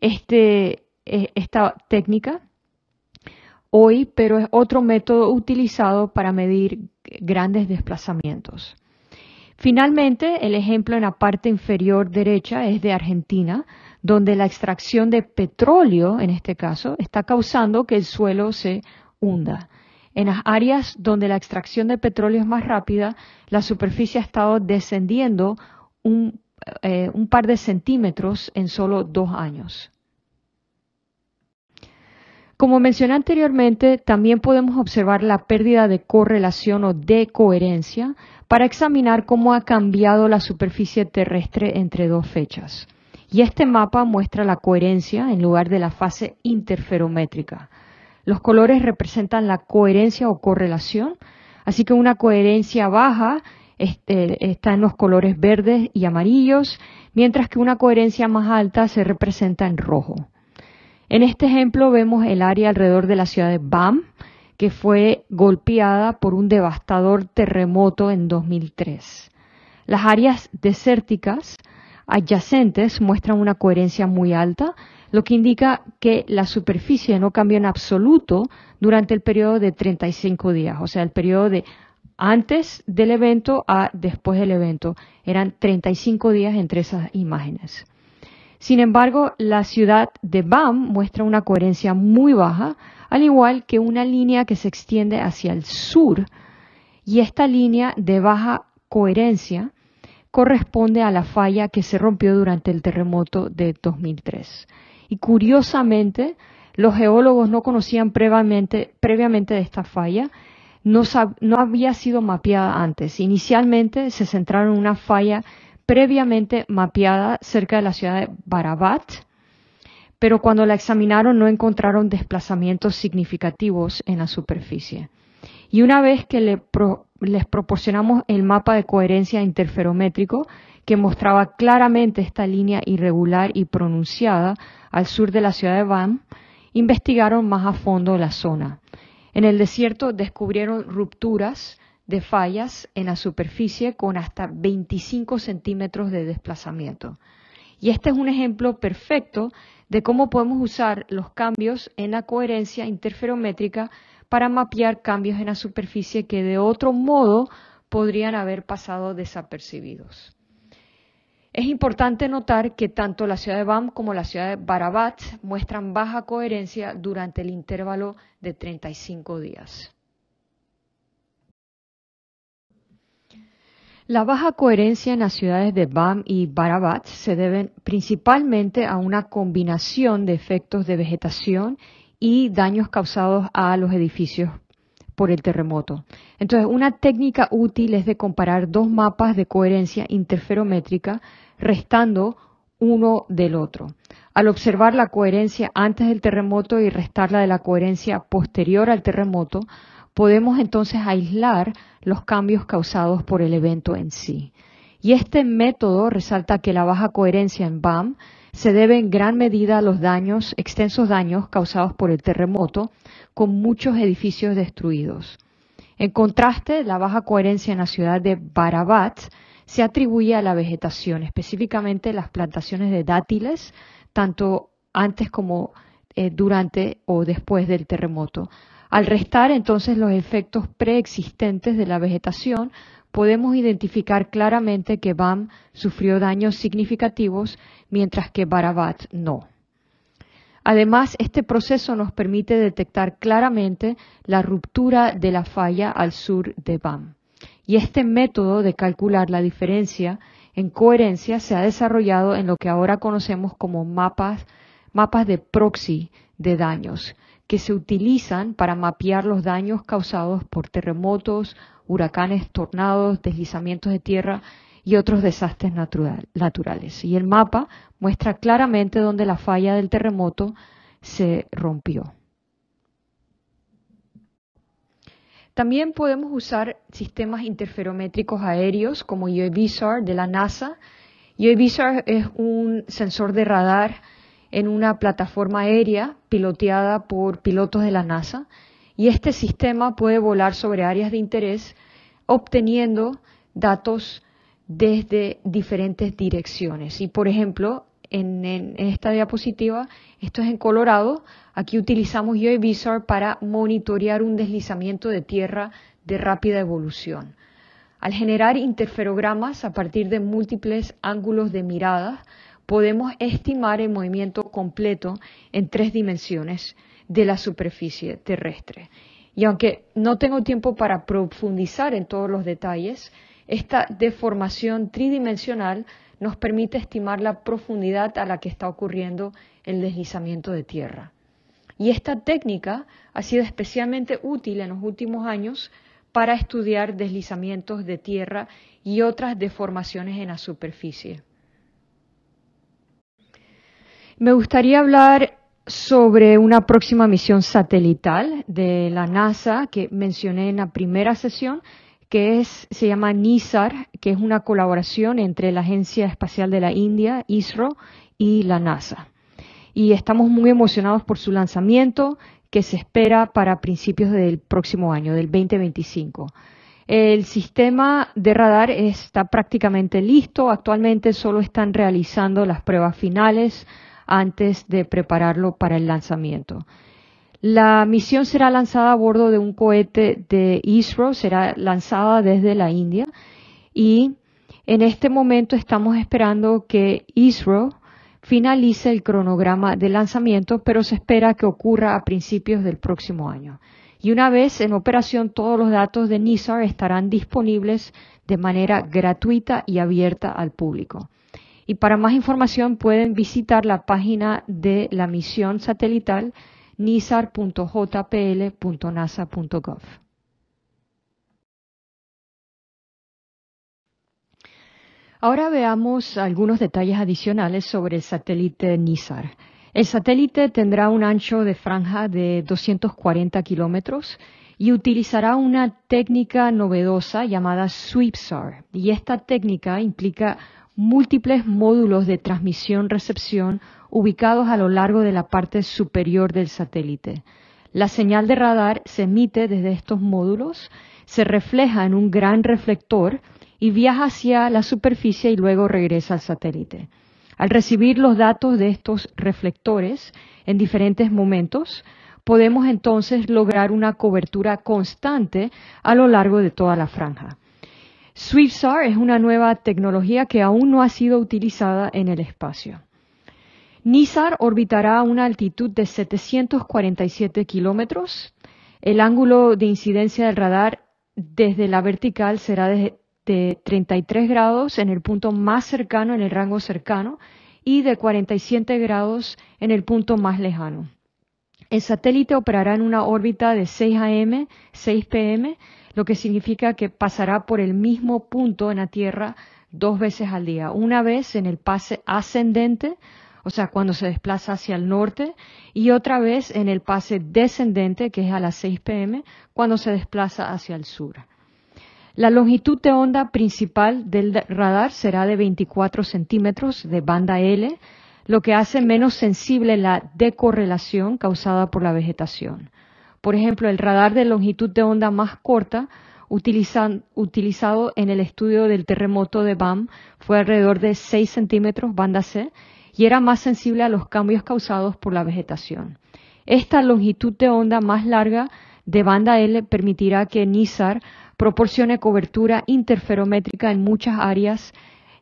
este, e, esta técnica hoy, pero es otro método utilizado para medir grandes desplazamientos. Finalmente, el ejemplo en la parte inferior derecha es de Argentina, donde la extracción de petróleo, en este caso, está causando que el suelo se hunda. En las áreas donde la extracción de petróleo es más rápida, la superficie ha estado descendiendo eh, un, par de centímetros en solo dos años. Como mencioné anteriormente, también podemos observar la pérdida de correlación o de coherencia para examinar cómo ha cambiado la superficie terrestre entre dos fechas. Y este mapa muestra la coherencia en lugar de la fase interferométrica. Los colores representan la coherencia o correlación, así que una coherencia baja este, está en los colores verdes y amarillos, mientras que una coherencia más alta se representa en rojo. En este ejemplo vemos el área alrededor de la ciudad de BAM, que fue golpeada por un devastador terremoto en 2003. Las áreas desérticas adyacentes muestran una coherencia muy alta, lo que indica que la superficie no cambió en absoluto durante el periodo de 35 días, o sea, el periodo de antes del evento a después del evento. Eran 35 días entre esas imágenes. Sin embargo, la ciudad de Bam muestra una coherencia muy baja, al igual que una línea que se extiende hacia el sur, y esta línea de baja coherencia corresponde a la falla que se rompió durante el terremoto de 2003. Y curiosamente, los geólogos no conocían previamente, previamente de esta falla no, había sido mapeada antes. Inicialmente se centraron en una falla previamente mapeada cerca de la ciudad de Barabat, pero cuando la examinaron no encontraron desplazamientos significativos en la superficie. Y una vez que les proporcionamos el mapa de coherencia interferométrico que mostraba claramente esta línea irregular y pronunciada al sur de la ciudad de Bam, investigaron más a fondo la zona en el desierto descubrieron rupturas de fallas en la superficie con hasta 25 centímetros de desplazamiento. Y este es un ejemplo perfecto de cómo podemos usar los cambios en la coherencia interferométrica para mapear cambios en la superficie que de otro modo podrían haber pasado desapercibidos. Es importante notar que tanto la ciudad de Bam como la ciudad de Barabat muestran baja coherencia durante el intervalo de 35 días. La baja coherencia en las ciudades de Bam y Barabat se deben principalmente a una combinación de efectos de vegetación y daños causados a los edificios el terremoto. Entonces, una técnica útil es de comparar dos mapas de coherencia interferométrica restando uno del otro. Al observar la coherencia antes del terremoto y restarla de la coherencia posterior al terremoto, podemos entonces aislar los cambios causados por el evento en sí. Y este método resalta que la baja coherencia en BAM se debe en gran medida a los daños, extensos daños causados por el terremoto, con muchos edificios destruidos. En contraste, la baja coherencia en la ciudad de Barabat se atribuye a la vegetación, específicamente las plantaciones de dátiles, tanto antes como eh, durante o después del terremoto. Al restar entonces los efectos preexistentes de la vegetación, podemos identificar claramente que BAM sufrió daños significativos, mientras que Barabat no. Además, este proceso nos permite detectar claramente la ruptura de la falla al sur de BAM. Y este método de calcular la diferencia en coherencia se ha desarrollado en lo que ahora conocemos como mapas, mapas de proxy de daños, que se utilizan para mapear los daños causados por terremotos, huracanes, tornados, deslizamientos de tierra y otros desastres naturales. Y el mapa muestra claramente dónde la falla del terremoto se rompió. También podemos usar sistemas interferométricos aéreos como UAVSAR de la NASA. UAVSAR es un sensor de radar en una plataforma aérea piloteada por pilotos de la NASA y este sistema puede volar sobre áreas de interés obteniendo datos desde diferentes direcciones. Y por ejemplo, en, esta diapositiva, esto es en Colorado, aquí utilizamos UAVSAR para monitorear un deslizamiento de tierra de rápida evolución. Al generar interferogramas a partir de múltiples ángulos de mirada, podemos estimar el movimiento completo en tres dimensiones de la superficie terrestre. Y aunque no tengo tiempo para profundizar en todos los detalles, esta deformación tridimensional nos permite estimar la profundidad a la que está ocurriendo el deslizamiento de tierra. Y esta técnica ha sido especialmente útil en los últimos años para estudiar deslizamientos de tierra y otras deformaciones en la superficie. Me gustaría hablar sobre una próxima misión satelital de la NASA que mencioné en la primera sesión, que es, se llama NISAR, que es una colaboración entre la Agencia Espacial de la India, ISRO, y la NASA. Y estamos muy emocionados por su lanzamiento, que se espera para principios del próximo año, del 2025. El sistema de radar está prácticamente listo. Actualmente solo están realizando las pruebas finales antes de prepararlo para el lanzamiento. La misión será lanzada a bordo de un cohete de ISRO, será lanzada desde la India y en este momento estamos esperando que ISRO finalice el cronograma de lanzamiento, pero se espera que ocurra a principios del próximo año. Y una vez en operación, todos los datos de NISAR estarán disponibles de manera gratuita y abierta al público. Y para más información pueden visitar la página de la misión satelital nisar.jpl.nasa.gov. Ahora veamos algunos detalles adicionales sobre el satélite NISAR. El satélite tendrá un ancho de franja de 240 kilómetros y utilizará una técnica novedosa llamada SWEEPSAR. Y esta técnica implica múltiples módulos de transmisión-recepción ubicados a lo largo de la parte superior del satélite. La señal de radar se emite desde estos módulos, se refleja en un gran reflector y viaja hacia la superficie y luego regresa al satélite. Al recibir los datos de estos reflectores en diferentes momentos, podemos entonces lograr una cobertura constante a lo largo de toda la franja. SWIFTSAR es una nueva tecnología que aún no ha sido utilizada en el espacio. NISAR orbitará a una altitud de 747 kilómetros. El ángulo de incidencia del radar desde la vertical será de, de 33 grados en el punto más cercano, en el rango cercano, y de 47 grados en el punto más lejano. El satélite operará en una órbita de 6 AM, 6 PM, lo que significa que pasará por el mismo punto en la Tierra dos veces al día, una vez en el pase ascendente o sea, cuando se desplaza hacia el norte, y otra vez en el pase descendente, que es a las 6 pm, cuando se desplaza hacia el sur. La longitud de onda principal del radar será de 24 centímetros de banda L, lo que hace menos sensible la decorrelación causada por la vegetación. Por ejemplo, el radar de longitud de onda más corta utilizado en el estudio del terremoto de BAM fue alrededor de 6 centímetros banda C y era más sensible a los cambios causados por la vegetación. Esta longitud de onda más larga de banda L permitirá que NISAR proporcione cobertura interferométrica en muchas áreas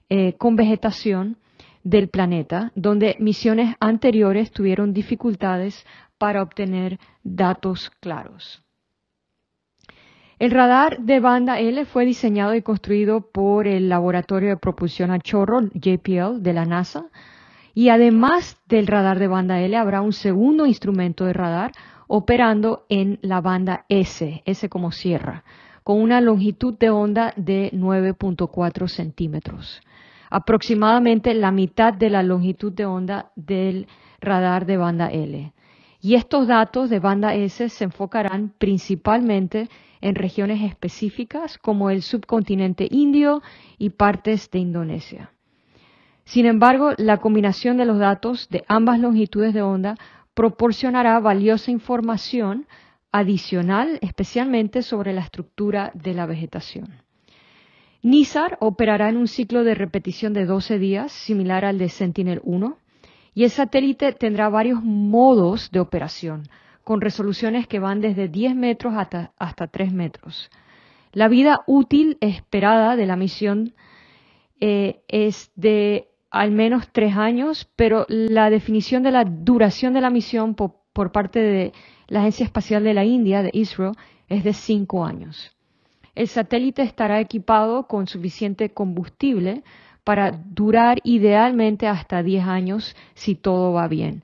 eh, con vegetación del planeta, donde misiones anteriores tuvieron dificultades para obtener datos claros. El radar de banda L fue diseñado y construido por el Laboratorio de Propulsión a Chorro, JPL, de la NASA, y además del radar de banda L habrá un segundo instrumento de radar operando en la banda S, S como sierra, con una longitud de onda de 9.4 centímetros, aproximadamente la mitad de la longitud de onda del radar de banda L. Y estos datos de banda S se enfocarán principalmente en regiones específicas como el subcontinente indio y partes de Indonesia. Sin embargo, la combinación de los datos de ambas longitudes de onda proporcionará valiosa información adicional, especialmente sobre la estructura de la vegetación. NISAR operará en un ciclo de repetición de 12 días, similar al de Sentinel-1, y el satélite tendrá varios modos de operación, con resoluciones que van desde 10 metros hasta, 3 metros. La vida útil esperada de la misión eh, es de al menos tres años, pero la definición de la duración de la misión por, parte de la Agencia Espacial de la India, de ISRO, es de cinco años. El satélite estará equipado con suficiente combustible para durar idealmente hasta diez años si todo va bien.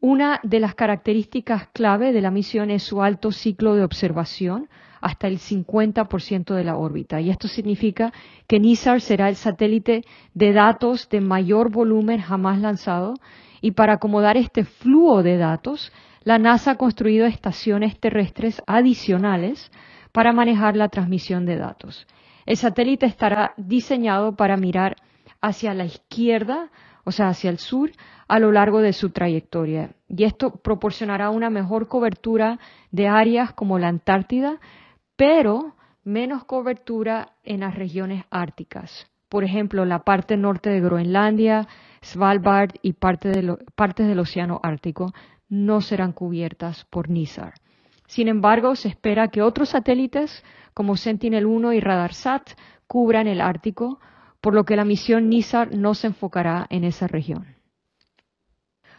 Una de las características clave de la misión es su alto ciclo de observación, hasta el 50% de la órbita. Y esto significa que NISAR será el satélite de datos de mayor volumen jamás lanzado. Y para acomodar este flujo de datos, la NASA ha construido estaciones terrestres adicionales para manejar la transmisión de datos. El satélite estará diseñado para mirar hacia la izquierda, o sea, hacia el sur, a lo largo de su trayectoria. Y esto proporcionará una mejor cobertura de áreas como la Antártida, pero menos cobertura en las regiones árticas. Por ejemplo, la parte norte de Groenlandia, Svalbard y partes del Océano Ártico no serán cubiertas por NISAR. Sin embargo, se espera que otros satélites como Sentinel-1 y RadarSat cubran el Ártico, por lo que la misión NISAR no se enfocará en esa región.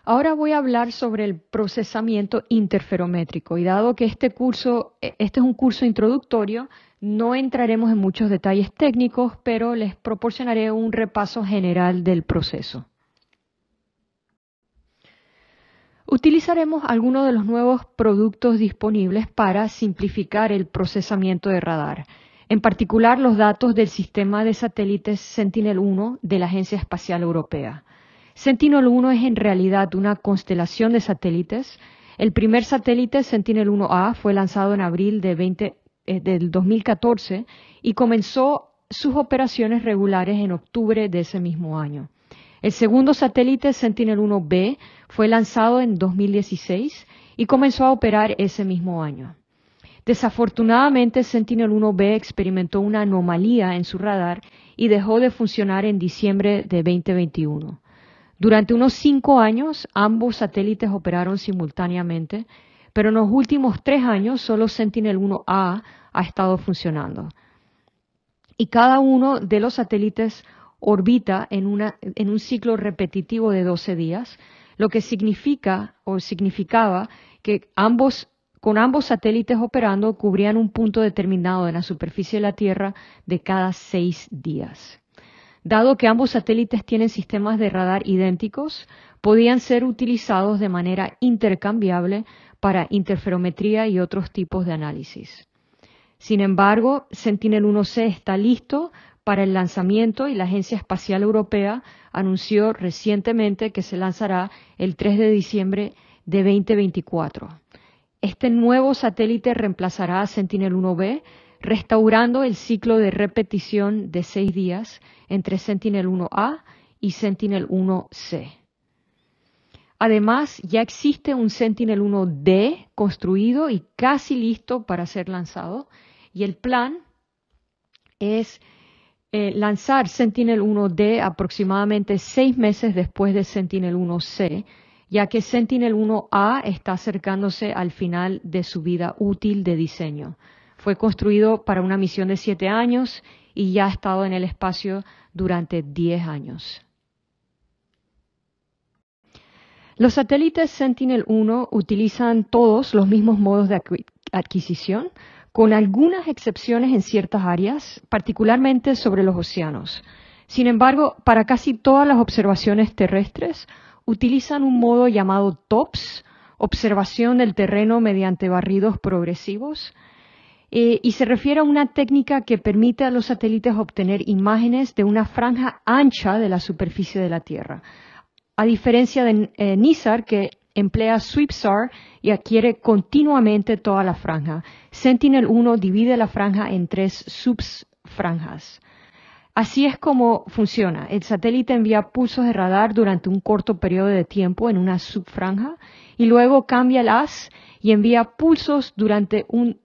Ahora voy a hablar sobre el procesamiento interferométrico y dado que este curso, eh, este es un curso introductorio, no entraremos en muchos detalles técnicos, pero les proporcionaré un repaso general del proceso. Utilizaremos algunos de los nuevos productos disponibles para simplificar el procesamiento de radar, en particular los datos del sistema de satélites Sentinel-1 de la Agencia Espacial Europea. Sentinel-1 es en realidad una constelación de satélites. El primer satélite, Sentinel-1A, fue lanzado en abril de 2014 eh, y comenzó sus operaciones regulares en octubre de ese mismo año. El segundo satélite, Sentinel-1B, fue lanzado en 2016 y comenzó a operar ese mismo año. Desafortunadamente, Sentinel-1B experimentó una anomalía en su radar y dejó de funcionar en diciembre de 2021. Durante unos cinco años ambos satélites operaron simultáneamente, pero en los últimos tres años solo Sentinel-1A ha estado funcionando. Y cada uno de los satélites orbita en, un ciclo repetitivo de 12 días, lo que significa o significaba que ambos con ambos satélites operando cubrían un punto determinado en la superficie de la Tierra de cada seis días. Dado que ambos satélites tienen sistemas de radar idénticos, podían ser utilizados de manera intercambiable para interferometría y otros tipos de análisis. Sin embargo, Sentinel-1C está listo para el lanzamiento y la Agencia Espacial Europea anunció recientemente que se lanzará el 3 de diciembre de 2024. Este nuevo satélite reemplazará a Sentinel-1B restaurando el ciclo de repetición de seis días entre Sentinel-1A y Sentinel-1C. Además, ya existe un Sentinel-1D construido y casi listo para ser lanzado, y el plan es eh, lanzar Sentinel-1D aproximadamente seis meses después de Sentinel-1C, ya que Sentinel-1A está acercándose al final de su vida útil de diseño. Fue construido para una misión de siete años y ya ha estado en el espacio durante diez años. Los satélites Sentinel-1 utilizan todos los mismos modos de adquisición, con algunas excepciones en ciertas áreas, particularmente sobre los océanos. Sin embargo, para casi todas las observaciones terrestres, utilizan un modo llamado TOPS, observación del terreno mediante barridos progresivos, eh, y se refiere a una técnica que permite a los satélites obtener imágenes de una franja ancha de la superficie de la Tierra. A diferencia de eh, NISAR, que emplea SWIPSAR y adquiere continuamente toda la franja, Sentinel-1 divide la franja en tres subfranjas. Así es como funciona. El satélite envía pulsos de radar durante un corto periodo de tiempo en una subfranja y luego cambia el y envía pulsos durante un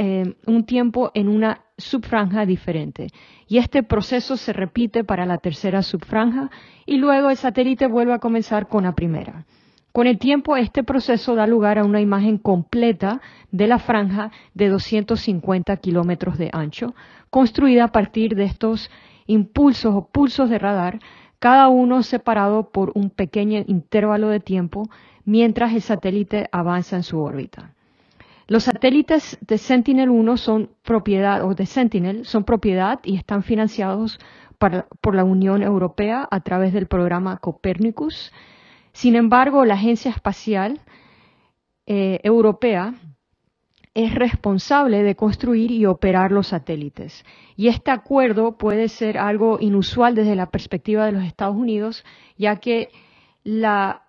eh, un tiempo en una subfranja diferente. Y este proceso se repite para la tercera subfranja y luego el satélite vuelve a comenzar con la primera. Con el tiempo, este proceso da lugar a una imagen completa de la franja de 250 kilómetros de ancho, construida a partir de estos impulsos o pulsos de radar, cada uno separado por un pequeño intervalo de tiempo mientras el satélite avanza en su órbita. Los satélites de Sentinel-1 son propiedad, o de Sentinel, son propiedad y están financiados por la Unión Europea a través del programa Copernicus. Sin embargo, la Agencia Espacial eh, Europea es responsable de construir y operar los satélites. Y este acuerdo puede ser algo inusual desde la perspectiva de los Estados Unidos, ya que la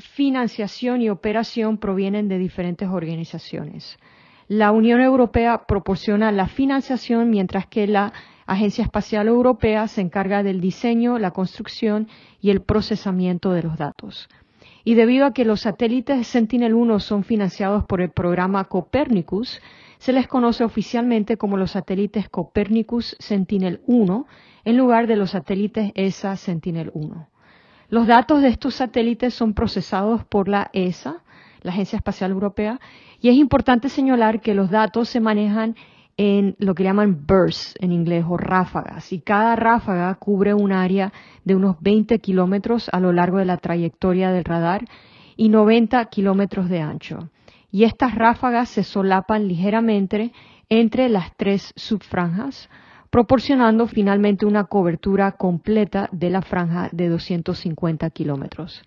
financiación y operación provienen de diferentes organizaciones. La Unión Europea proporciona la financiación mientras que la Agencia Espacial Europea se encarga del diseño, la construcción y el procesamiento de los datos. Y debido a que los satélites Sentinel-1 son financiados por el programa Copernicus, se les conoce oficialmente como los satélites Copernicus Sentinel-1 en lugar de los satélites ESA Sentinel-1. Los datos de estos satélites son procesados por la ESA, la Agencia Espacial Europea, y es importante señalar que los datos se manejan en lo que llaman bursts en inglés o ráfagas, y cada ráfaga cubre un área de unos 20 kilómetros a lo largo de la trayectoria del radar y 90 kilómetros de ancho. Y estas ráfagas se solapan ligeramente entre las tres subfranjas, proporcionando finalmente una cobertura completa de la franja de 250 kilómetros.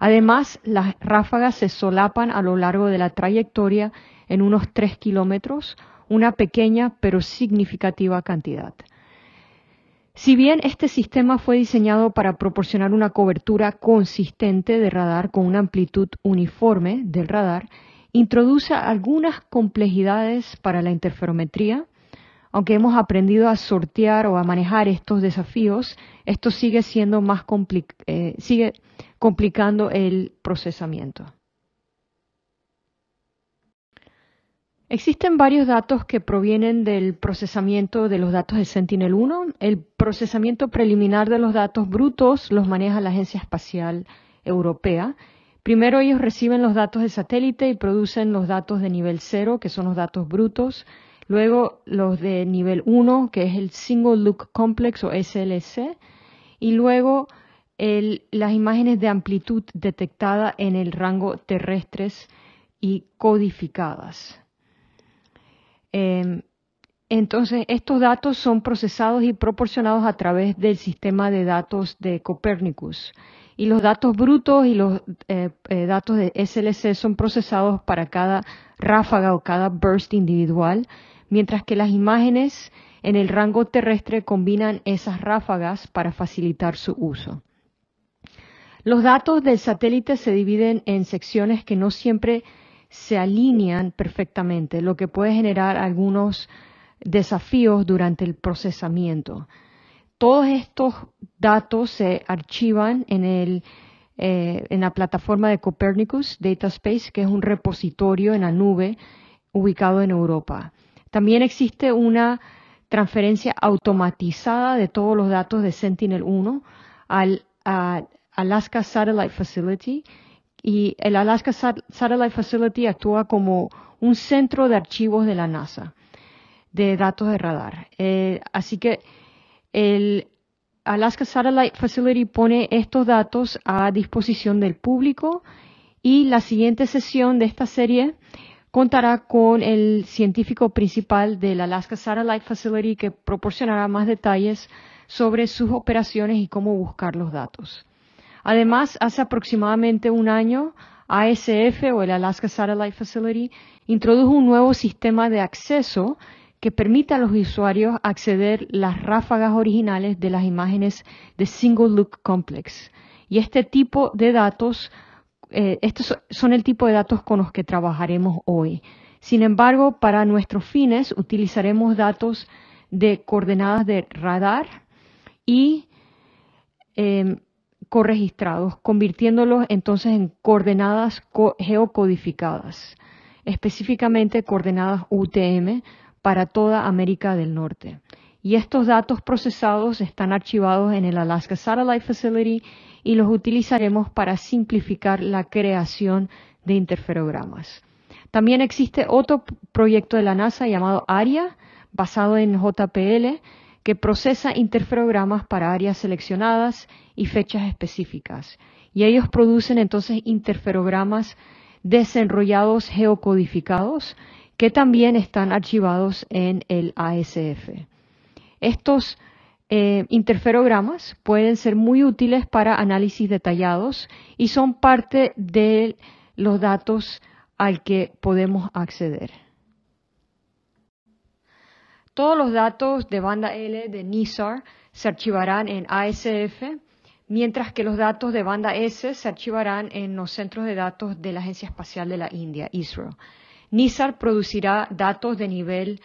Además, las ráfagas se solapan a lo largo de la trayectoria en unos 3 kilómetros, una pequeña pero significativa cantidad. Si bien este sistema fue diseñado para proporcionar una cobertura consistente de radar con una amplitud uniforme del radar, introduce algunas complejidades para la interferometría aunque hemos aprendido a sortear o a manejar estos desafíos, esto sigue siendo más eh, sigue complicando el procesamiento. Existen varios datos que provienen del procesamiento de los datos de Sentinel-1. El procesamiento preliminar de los datos brutos los maneja la Agencia Espacial Europea. Primero ellos reciben los datos de satélite y producen los datos de nivel cero, que son los datos brutos. Luego los de nivel 1, que es el Single Look Complex o SLC. Y luego las imágenes de amplitud detectada en el rango terrestres y codificadas. Em, entonces, estos datos son procesados y proporcionados a través del sistema de datos de Copernicus. Y los datos brutos y los eh, eh, datos de SLC son procesados para cada ráfaga o cada burst individual mientras que las imágenes en el rango terrestre combinan esas ráfagas para facilitar su uso. Los datos del satélite se dividen en secciones que no siempre se alinean perfectamente, lo que puede generar algunos desafíos durante el procesamiento. Todos estos datos se archivan en, eh, la plataforma de Copernicus Data Space, que es un repositorio en la nube ubicado en Europa. También existe una transferencia automatizada de todos los datos de Sentinel-1 al Alaska Satellite Facility. Y el Alaska Satellite Facility actúa como un centro de archivos de la NASA, de datos de radar. Eh, así que el Alaska Satellite Facility pone estos datos a disposición del público y la siguiente sesión de esta serie contará con el científico principal del Alaska Satellite Facility que proporcionará más detalles sobre sus operaciones y cómo buscar los datos. Además, hace aproximadamente un año, ASF o el Alaska Satellite Facility introdujo un nuevo sistema de acceso que permite a los usuarios acceder las ráfagas originales de las imágenes de Single Look Complex. Y este tipo de datos eh, estos son el tipo de datos con los que trabajaremos hoy. Sin embargo, para nuestros fines utilizaremos datos de coordenadas de radar y em, corregistrados, convirtiéndolos entonces en coordenadas geocodificadas, específicamente coordenadas UTM para toda América del Norte. Y estos datos procesados están archivados en el Alaska Satellite Facility y los utilizaremos para simplificar la creación de interferogramas. También existe otro proyecto de la NASA llamado ARIA, basado en JPL, que procesa interferogramas para áreas seleccionadas y fechas específicas. Y ellos producen entonces interferogramas desenrollados geocodificados que también están archivados en el ASF. Estos eh, interferogramas pueden ser muy útiles para análisis detallados y son parte de los datos al que podemos acceder. Todos los datos de banda L de NISAR se archivarán en ASF, mientras que los datos de banda S se archivarán en los centros de datos de la Agencia Espacial de la India, ISRO. NISAR producirá datos de nivel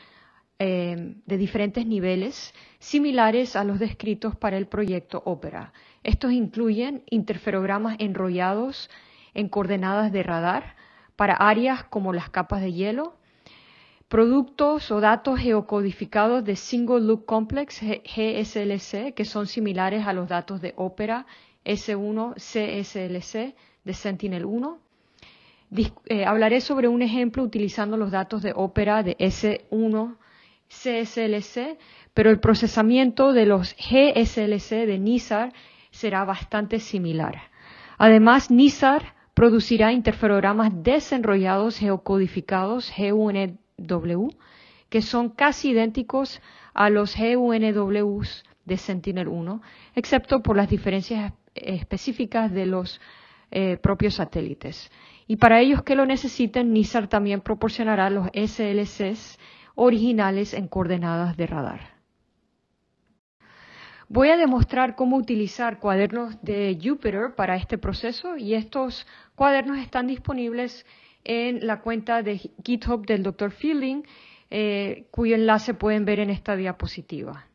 eh, de diferentes niveles similares a los descritos para el proyecto Ópera. Estos incluyen interferogramas enrollados en coordenadas de radar para áreas como las capas de hielo, productos o datos geocodificados de Single Look Complex GSLC que son similares a los datos de Opera S1 CSLC de Sentinel-1. Eh, hablaré sobre un ejemplo utilizando los datos de Opera de S1 CSLC, pero el procesamiento de los GSLC de NISAR será bastante similar. Además, NISAR producirá interferogramas desenrollados geocodificados GUNW, que son casi idénticos a los GUNWs de Sentinel-1, excepto por las diferencias específicas de los eh, propios satélites. Y para ellos que lo necesiten, NISAR también proporcionará los SLCs originales en coordenadas de radar. Voy a demostrar cómo utilizar cuadernos de Jupyter para este proceso y estos cuadernos están disponibles en la cuenta de GitHub del Dr. Fielding, eh, cuyo enlace pueden ver en esta diapositiva.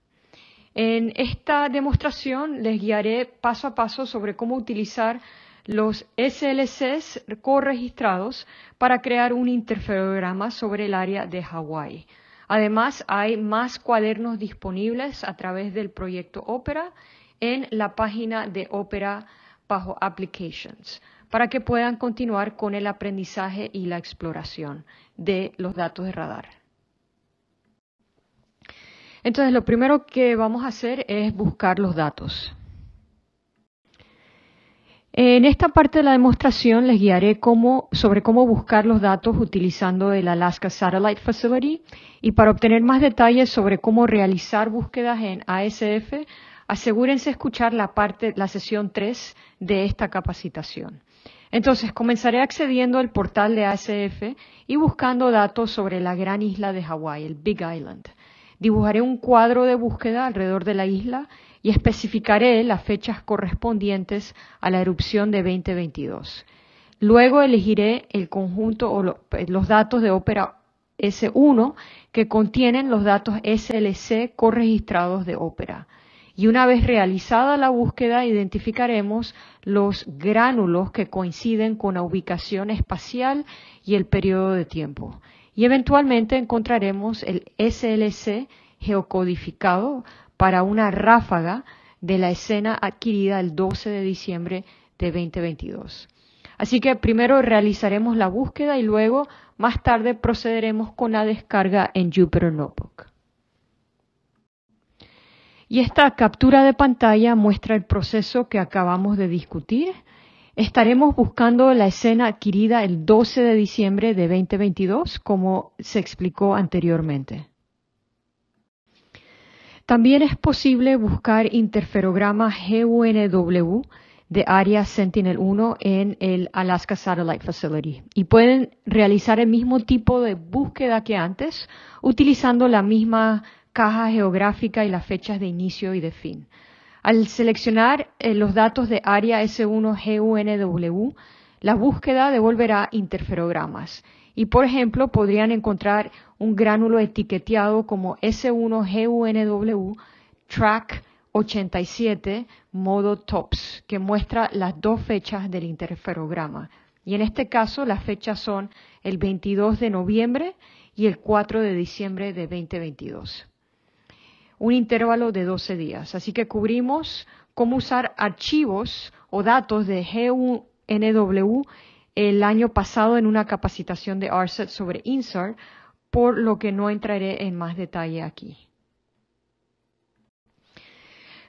En esta demostración les guiaré paso a paso sobre cómo utilizar los SLCs corregistrados para crear un interferograma sobre el área de Hawái. Además, hay más cuadernos disponibles a través del proyecto Opera en la página de Opera bajo Applications para que puedan continuar con el aprendizaje y la exploración de los datos de radar. Entonces, lo primero que vamos a hacer es buscar los datos. En esta parte de la demostración les guiaré sobre cómo buscar los datos utilizando el Alaska Satellite Facility y para obtener más detalles sobre cómo realizar búsquedas en ASF, asegúrense escuchar la parte, la sesión 3 de esta capacitación. Entonces, comenzaré accediendo al portal de ASF y buscando datos sobre la gran isla de Hawái, el Big Island. Dibujaré un cuadro de búsqueda alrededor de la isla y especificaré las fechas correspondientes a la erupción de 2022. Luego elegiré el conjunto o eh, los datos de ópera S1 que contienen los datos SLC corregistrados de ópera. Y una vez realizada la búsqueda, identificaremos los gránulos que coinciden con la ubicación espacial y el periodo de tiempo. Y eventualmente encontraremos el SLC geocodificado para una ráfaga de la escena adquirida el 12 de diciembre de 2022. Así que primero realizaremos la búsqueda y luego más tarde procederemos con la descarga en Jupyter Notebook. Y esta captura de pantalla muestra el proceso que acabamos de discutir. Estaremos buscando la escena adquirida el 12 de diciembre de 2022, como se explicó anteriormente. También es posible buscar interferogramas GUNW de área Sentinel-1 en el Alaska Satellite Facility y pueden realizar el mismo tipo de búsqueda que antes utilizando la misma caja geográfica y las fechas de inicio y de fin. Al seleccionar eh, los datos de área S1GUNW, la búsqueda devolverá interferogramas y, por ejemplo, podrían encontrar un gránulo etiqueteado como S1GUNW Track 87 modo TOPS, que muestra las dos fechas del interferograma. Y en este caso las fechas son el 22 de noviembre y el 4 de diciembre de 2022. Un intervalo de 12 días. Así que cubrimos cómo usar archivos o datos de GUNW el año pasado en una capacitación de RSET sobre INSAR por lo que no entraré en más detalle aquí.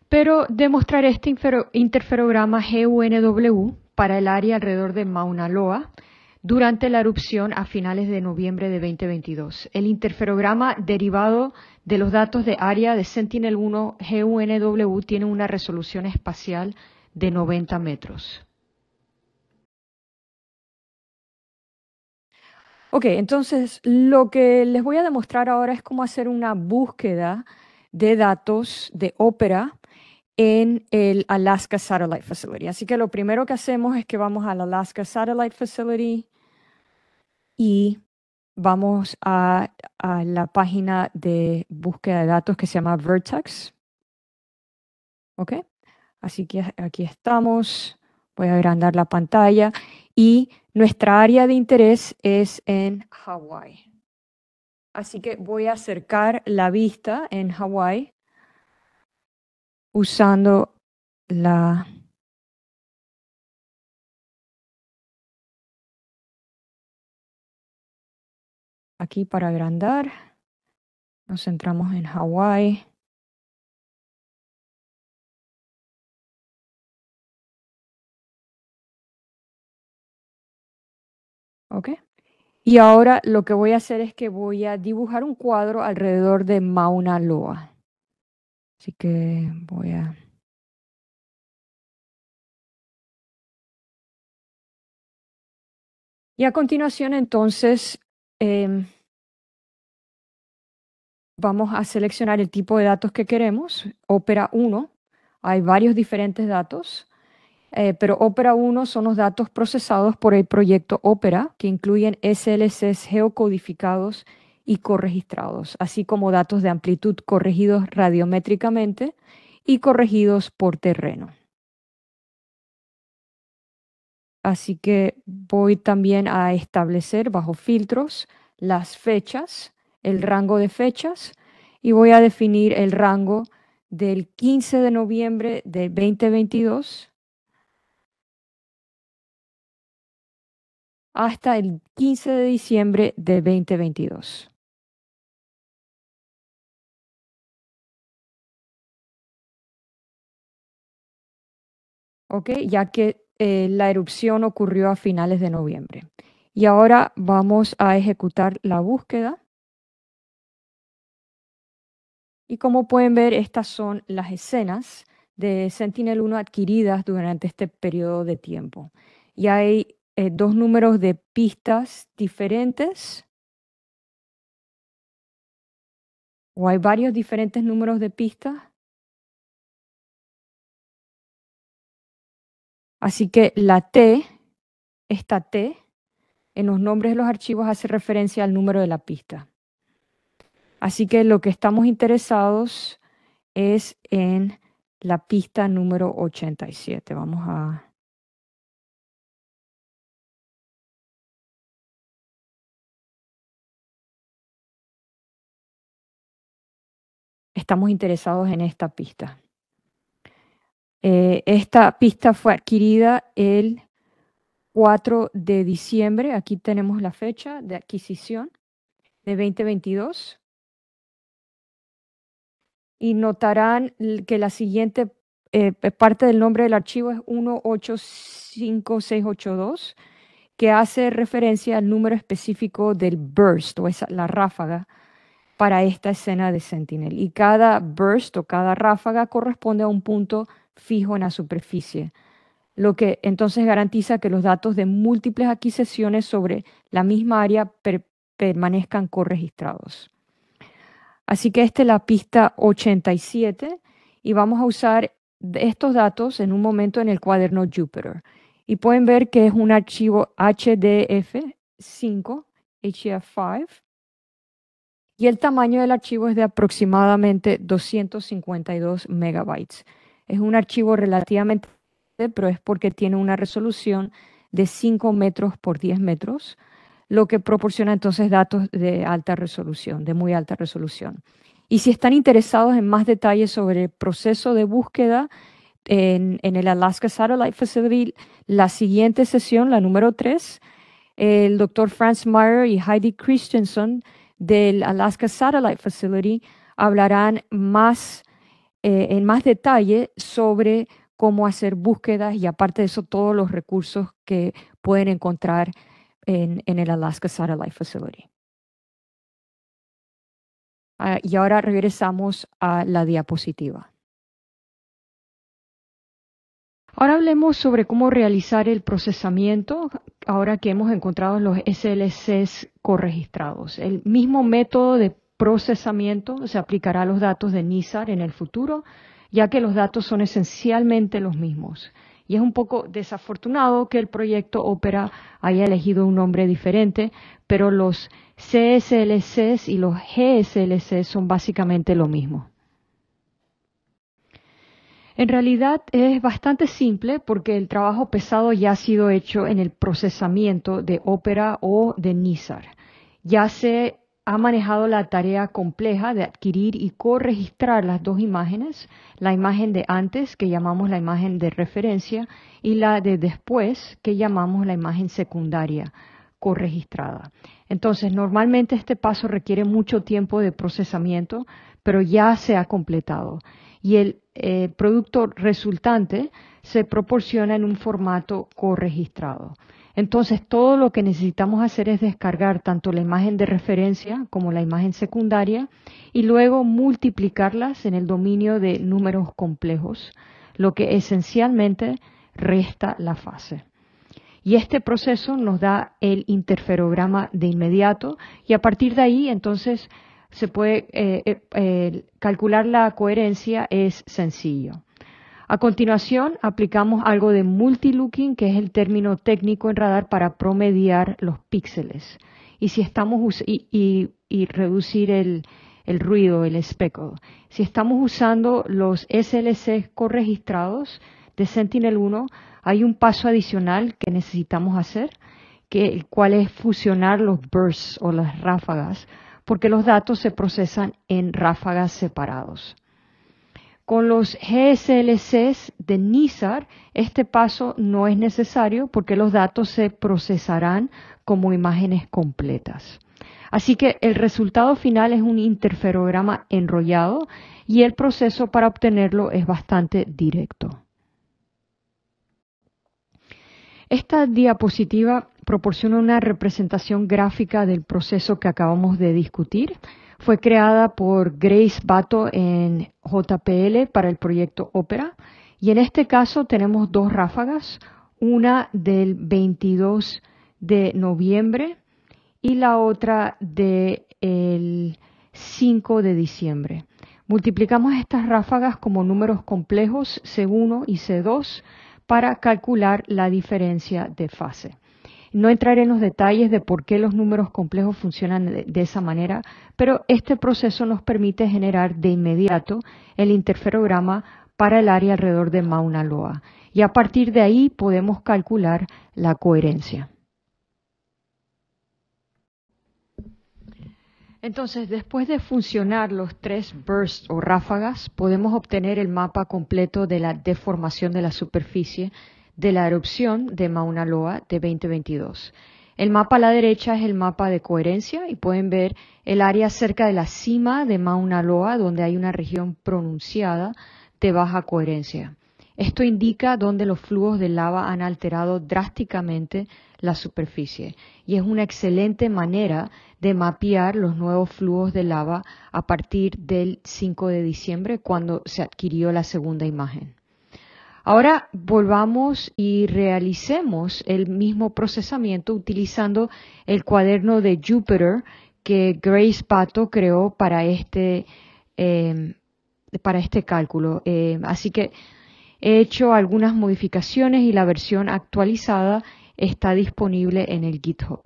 Pero demostraré este interferograma GUNW para el área alrededor de Mauna Loa durante la erupción a finales de noviembre de 2022. El interferograma derivado de los datos de área de Sentinel-1 GUNW tiene una resolución espacial de 90 metros. Ok, entonces lo que les voy a demostrar ahora es cómo hacer una búsqueda de datos de ópera en el Alaska Satellite Facility. Así que lo primero que hacemos es que vamos al Alaska Satellite Facility y vamos a, la página de búsqueda de datos que se llama Vertex. Ok, así que aquí estamos. Voy a agrandar la pantalla y nuestra área de interés es en Hawái. Así que voy a acercar la vista en Hawái usando la aquí para agrandar. Nos centramos en Hawái. Y ahora lo que voy a hacer es que voy a dibujar un cuadro alrededor de Mauna Loa. Así que voy a... Y a continuación entonces em, vamos a seleccionar el tipo de datos que queremos, Opera 1. Hay varios diferentes datos. Eh, pero Opera 1 son los datos procesados por el proyecto Opera, que incluyen SLCs geocodificados y corregistrados, así como datos de amplitud corregidos radiométricamente y corregidos por terreno. Así que voy también a establecer bajo filtros las fechas, el rango de fechas, y voy a definir el rango del 15 de noviembre de 2022 hasta el 15 de diciembre de 2022. ¿Ok? Ya que eh, la erupción ocurrió a finales de noviembre. Y ahora vamos a ejecutar la búsqueda. Y como pueden ver, estas son las escenas de Sentinel-1 adquiridas durante este periodo de tiempo. Y hay eh, dos números de pistas diferentes. ¿O hay varios diferentes números de pistas? Así que la T, esta T, en los nombres de los archivos hace referencia al número de la pista. Así que lo que estamos interesados es en la pista número 87. Vamos a estamos interesados en esta pista. Eh, esta pista fue adquirida el 4 de diciembre, aquí tenemos la fecha de adquisición de 2022. Y notarán que la siguiente eh, parte del nombre del archivo es 185682, que hace referencia al número específico del burst o la ráfaga para esta escena de Sentinel. Y cada burst o cada ráfaga corresponde a un punto fijo en la superficie, lo que entonces garantiza que los datos de múltiples adquisiciones sobre la misma área permanezcan corregistrados. Así que esta es la pista 87 y vamos a usar estos datos en un momento en el cuaderno Jupyter. Y pueden ver que es un archivo HDF5, HDF5, y el tamaño del archivo es de aproximadamente 252 megabytes. Es un archivo relativamente, pero es porque tiene una resolución de 5 metros por 10 metros, lo que proporciona entonces datos de alta resolución, de muy alta resolución. Y si están interesados en más detalles sobre el proceso de búsqueda en, en el Alaska Satellite Facility, la siguiente sesión, la número 3, el doctor Franz Meyer y Heidi Christensen del Alaska Satellite Facility hablarán más eh, en más detalle sobre cómo hacer búsquedas y aparte de eso todos los recursos que pueden encontrar en, el Alaska Satellite Facility. Ah, y ahora regresamos a la diapositiva. Ahora hablemos sobre cómo realizar el procesamiento ahora que hemos encontrado los SLCs corregistrados. El mismo método de procesamiento se aplicará a los datos de NISAR en el futuro, ya que los datos son esencialmente los mismos. Y es un poco desafortunado que el proyecto Opera haya elegido un nombre diferente, pero los CSLCs y los GSLCs son básicamente lo mismo. En realidad es bastante simple porque el trabajo pesado ya ha sido hecho en el procesamiento de ópera o de NISAR. Ya se ha manejado la tarea compleja de adquirir y corregistrar las dos imágenes, la imagen de antes, que llamamos la imagen de referencia, y la de después, que llamamos la imagen secundaria, corregistrada. Entonces, normalmente este paso requiere mucho tiempo de procesamiento, pero ya se ha completado y el eh, producto resultante se proporciona en un formato corregistrado. Entonces, todo lo que necesitamos hacer es descargar tanto la imagen de referencia como la imagen secundaria y luego multiplicarlas en el dominio de números complejos, lo que esencialmente resta la fase. Y este proceso nos da el interferograma de inmediato y a partir de ahí entonces se puede eh, eh, eh, calcular la coherencia es sencillo. A continuación, aplicamos algo de multilooking, que es el término técnico en radar para promediar los píxeles. Y si estamos y, reducir el, ruido, el speckle. Si estamos usando los SLC corregistrados de Sentinel-1, hay un paso adicional que necesitamos hacer, que, el cual es fusionar los bursts o las ráfagas porque los datos se procesan en ráfagas separados. Con los GSLCs de NISAR, este paso no es necesario porque los datos se procesarán como imágenes completas. Así que el resultado final es un interferograma enrollado y el proceso para obtenerlo es bastante directo. Esta diapositiva proporciona una representación gráfica del proceso que acabamos de discutir. Fue creada por Grace Bato en JPL para el proyecto Ópera. Y en este caso tenemos dos ráfagas, una del 22 de noviembre y la otra del 5 de diciembre. Multiplicamos estas ráfagas como números complejos C1 y C2 para calcular la diferencia de fase. No entraré en los detalles de por qué los números complejos funcionan de, esa manera, pero este proceso nos permite generar de inmediato el interferograma para el área alrededor de Mauna Loa y a partir de ahí podemos calcular la coherencia. Entonces, después de funcionar los tres bursts o ráfagas, podemos obtener el mapa completo de la deformación de la superficie de la erupción de Mauna Loa de 2022. El mapa a la derecha es el mapa de coherencia y pueden ver el área cerca de la cima de Mauna Loa, donde hay una región pronunciada de baja coherencia. Esto indica dónde los flujos de lava han alterado drásticamente la superficie y es una excelente manera de mapear los nuevos flujos de lava a partir del 5 de diciembre cuando se adquirió la segunda imagen. Ahora volvamos y realicemos el mismo procesamiento utilizando el cuaderno de Jupiter que Grace Pato creó para este, eh, para este cálculo. Eh, así que He hecho algunas modificaciones y la versión actualizada está disponible en el GitHub.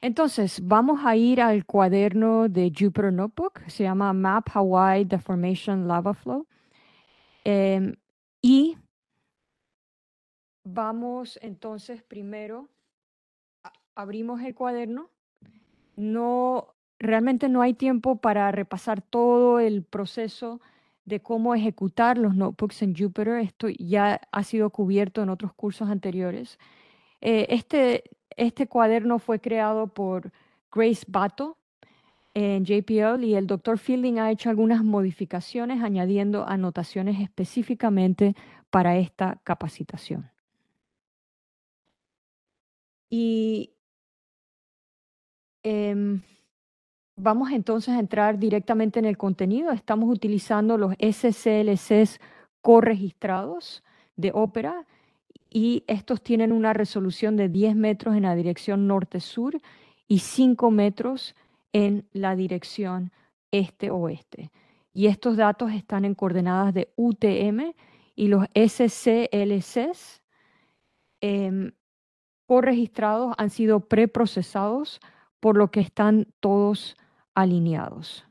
Entonces, vamos a ir al cuaderno de Jupyter Notebook, se llama Map Hawaii Deformation Lava Flow. Em, y vamos entonces primero, abrimos el cuaderno. No realmente no hay tiempo para repasar todo el proceso de cómo ejecutar los notebooks en Jupyter. Esto ya ha sido cubierto en otros cursos anteriores. Eh, este, este, cuaderno fue creado por Grace Bato en JPL y el doctor Fielding ha hecho algunas modificaciones añadiendo anotaciones específicamente para esta capacitación. Y em, Vamos entonces a entrar directamente en el contenido. Estamos utilizando los SCLCs corregistrados de Opera y estos tienen una resolución de 10 metros en la dirección norte-sur y 5 metros en la dirección este-oeste. Y estos datos están en coordenadas de UTM y los SCLCs eh, em, corregistrados han sido preprocesados, por lo que están todos alineados.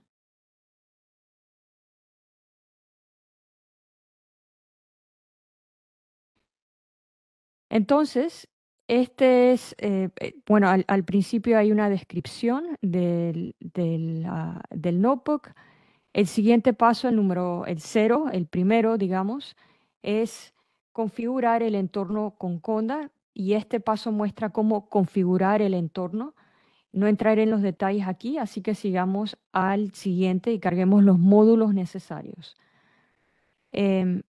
Entonces, este es, eh, eh, bueno, al, principio hay una descripción del, ah, del, notebook. El siguiente paso, el número, el cero, el primero, digamos, es configurar el entorno con Conda y este paso muestra cómo configurar el entorno no entraré en los detalles aquí, así que sigamos al siguiente y carguemos los módulos necesarios. Em,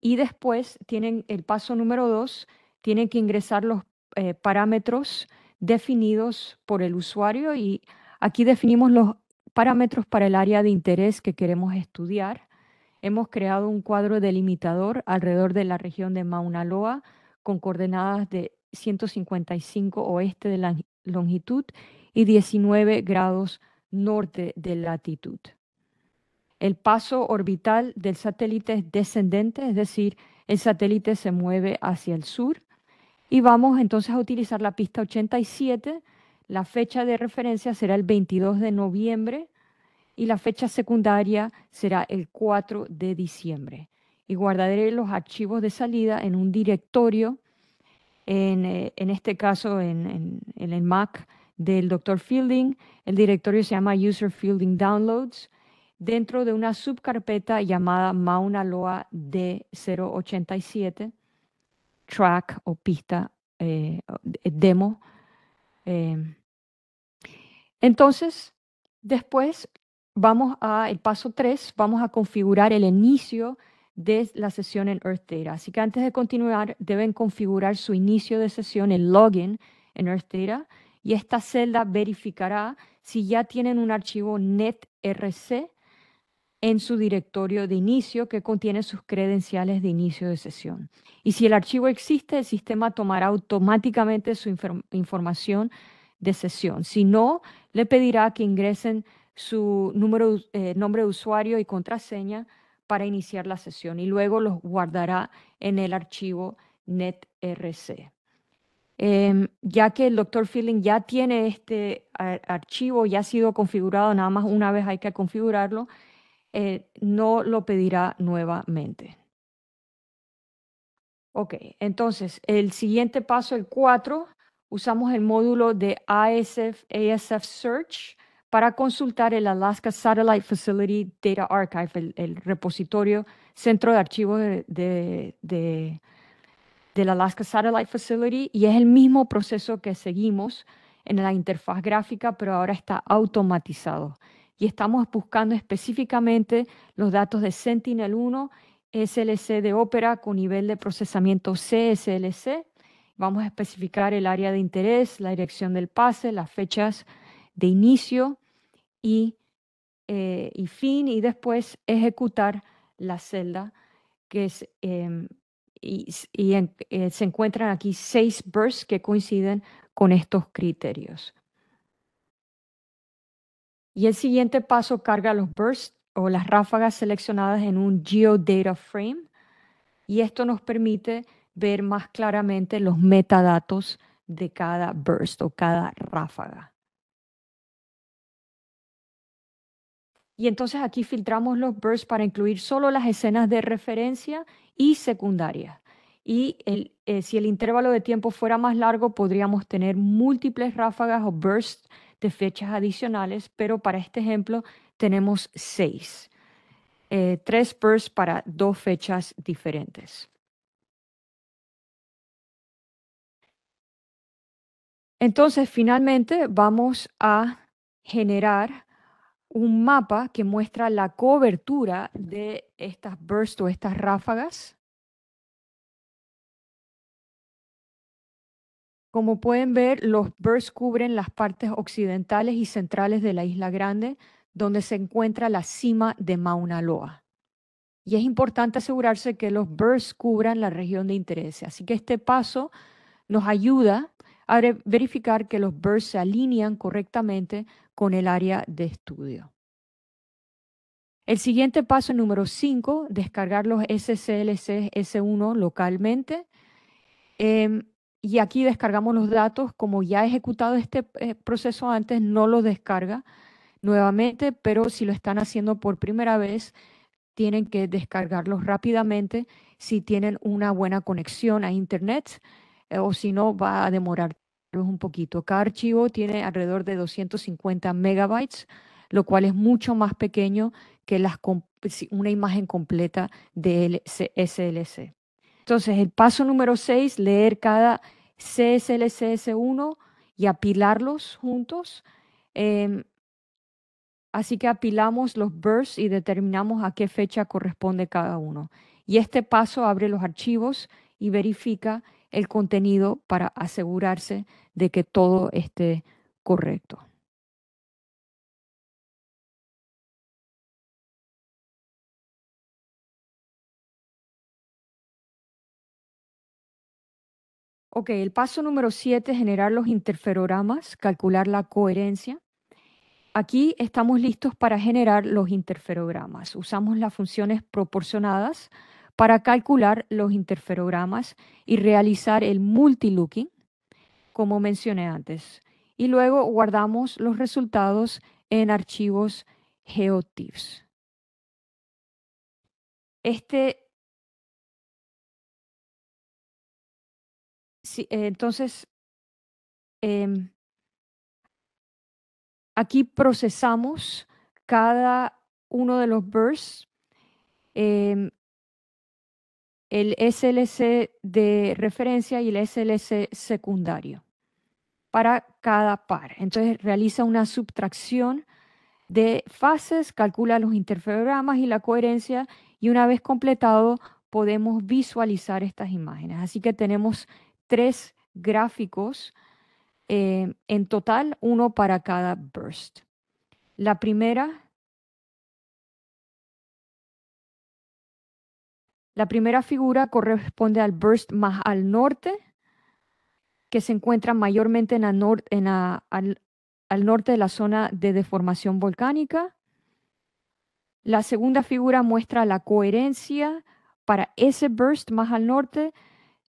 y después tienen el paso número dos, tienen que ingresar los eh, parámetros definidos por el usuario y aquí definimos los parámetros para el área de interés que queremos estudiar. Hemos creado un cuadro delimitador alrededor de la región de Mauna Loa con coordenadas de 155 oeste de la longitud y 19 grados norte de latitud. El paso orbital del satélite es descendente, es decir, el satélite se mueve hacia el sur. Y vamos entonces a utilizar la pista 87. La fecha de referencia será el 22 de noviembre y la fecha secundaria será el 4 de diciembre. Y guardaré los archivos de salida en un directorio eh, en, este caso en, el Mac del Dr. Fielding. El directorio se llama User Fielding Downloads dentro de una subcarpeta llamada Mauna Loa D087, track o pista eh, eh, demo. Entonces, después vamos a el paso 3, vamos a configurar el inicio de la sesión en Earth Data. Así que antes de continuar, deben configurar su inicio de sesión, el login en Earth y esta celda verificará si ya tienen un archivo netrc en su directorio de inicio que contiene sus credenciales de inicio de sesión. Y si el archivo existe, el sistema tomará automáticamente su información de sesión. Si no, le pedirá que ingresen su número, eh, nombre de usuario y contraseña para iniciar la sesión y luego los guardará en el archivo netrc. Em, ya que el doctor Feeling ya tiene este archivo, ya ha sido configurado, nada más una vez hay que configurarlo, eh, no lo pedirá nuevamente. Ok, entonces el siguiente paso, el 4, usamos el módulo de ASF, ASF Search para consultar el Alaska Satellite Facility Data Archive, el, repositorio, centro de archivos del Alaska Satellite Facility, y es el mismo proceso que seguimos en la interfaz gráfica, pero ahora está automatizado. Y estamos buscando específicamente los datos de Sentinel-1, SLC de Opera con nivel de procesamiento CSLC. Vamos a especificar el área de interés, la dirección del pase, las fechas de inicio y, eh, y fin, y después ejecutar la celda que es, em, y, eh, se encuentran aquí seis bursts que coinciden con estos criterios. Y el siguiente paso carga los bursts o las ráfagas seleccionadas en un GeoData Frame y esto nos permite ver más claramente los metadatos de cada burst o cada ráfaga. Y entonces aquí filtramos los bursts para incluir solo las escenas de referencia y secundarias. Y eh, si el intervalo de tiempo fuera más largo, podríamos tener múltiples ráfagas o bursts de fechas adicionales, pero para este ejemplo tenemos seis. Eh, tres bursts para dos fechas diferentes. Entonces, finalmente vamos a generar un mapa que muestra la cobertura de estas bursts o estas ráfagas. Como pueden ver, los bursts cubren las partes occidentales y centrales de la Isla Grande, donde se encuentra la cima de Mauna Loa. Y es importante asegurarse que los bursts cubran la región de interés. Así que este paso nos ayuda verificar que los BERS se alinean correctamente con el área de estudio. El siguiente paso número 5, descargar los SCLC S1 localmente. Em, y aquí descargamos los datos. Como ya he ejecutado este eh, proceso antes, no los descarga nuevamente, pero si lo están haciendo por primera vez, tienen que descargarlos rápidamente si tienen una buena conexión a Internet eh, o si no va a demorar un poquito. Cada archivo tiene alrededor de 250 megabytes, lo cual es mucho más pequeño que una imagen completa de SLC. Entonces, el paso número 6, leer cada CSLCS1 y apilarlos juntos. Em, así que apilamos los bursts y determinamos a qué fecha corresponde cada uno. Y este paso abre los archivos y verifica el contenido para asegurarse de que todo esté correcto. Ok, el paso número 7 es generar los interferogramas, calcular la coherencia. Aquí estamos listos para generar los interferogramas. Usamos las funciones proporcionadas para calcular los interferogramas y realizar el multilooking, como mencioné antes. Y luego guardamos los resultados en archivos GeoTiffs. Este, eh, entonces, em, aquí procesamos cada uno de los bursts em, el SLC de referencia y el SLC secundario para cada par. Entonces realiza una subtracción de fases, calcula los interferogramas y la coherencia y una vez completado podemos visualizar estas imágenes. Así que tenemos tres gráficos eh, en total, uno para cada burst. La primera La primera figura corresponde al burst más al norte, que se encuentra mayormente en, al, norte de la zona de deformación volcánica. La segunda figura muestra la coherencia para ese burst más al norte.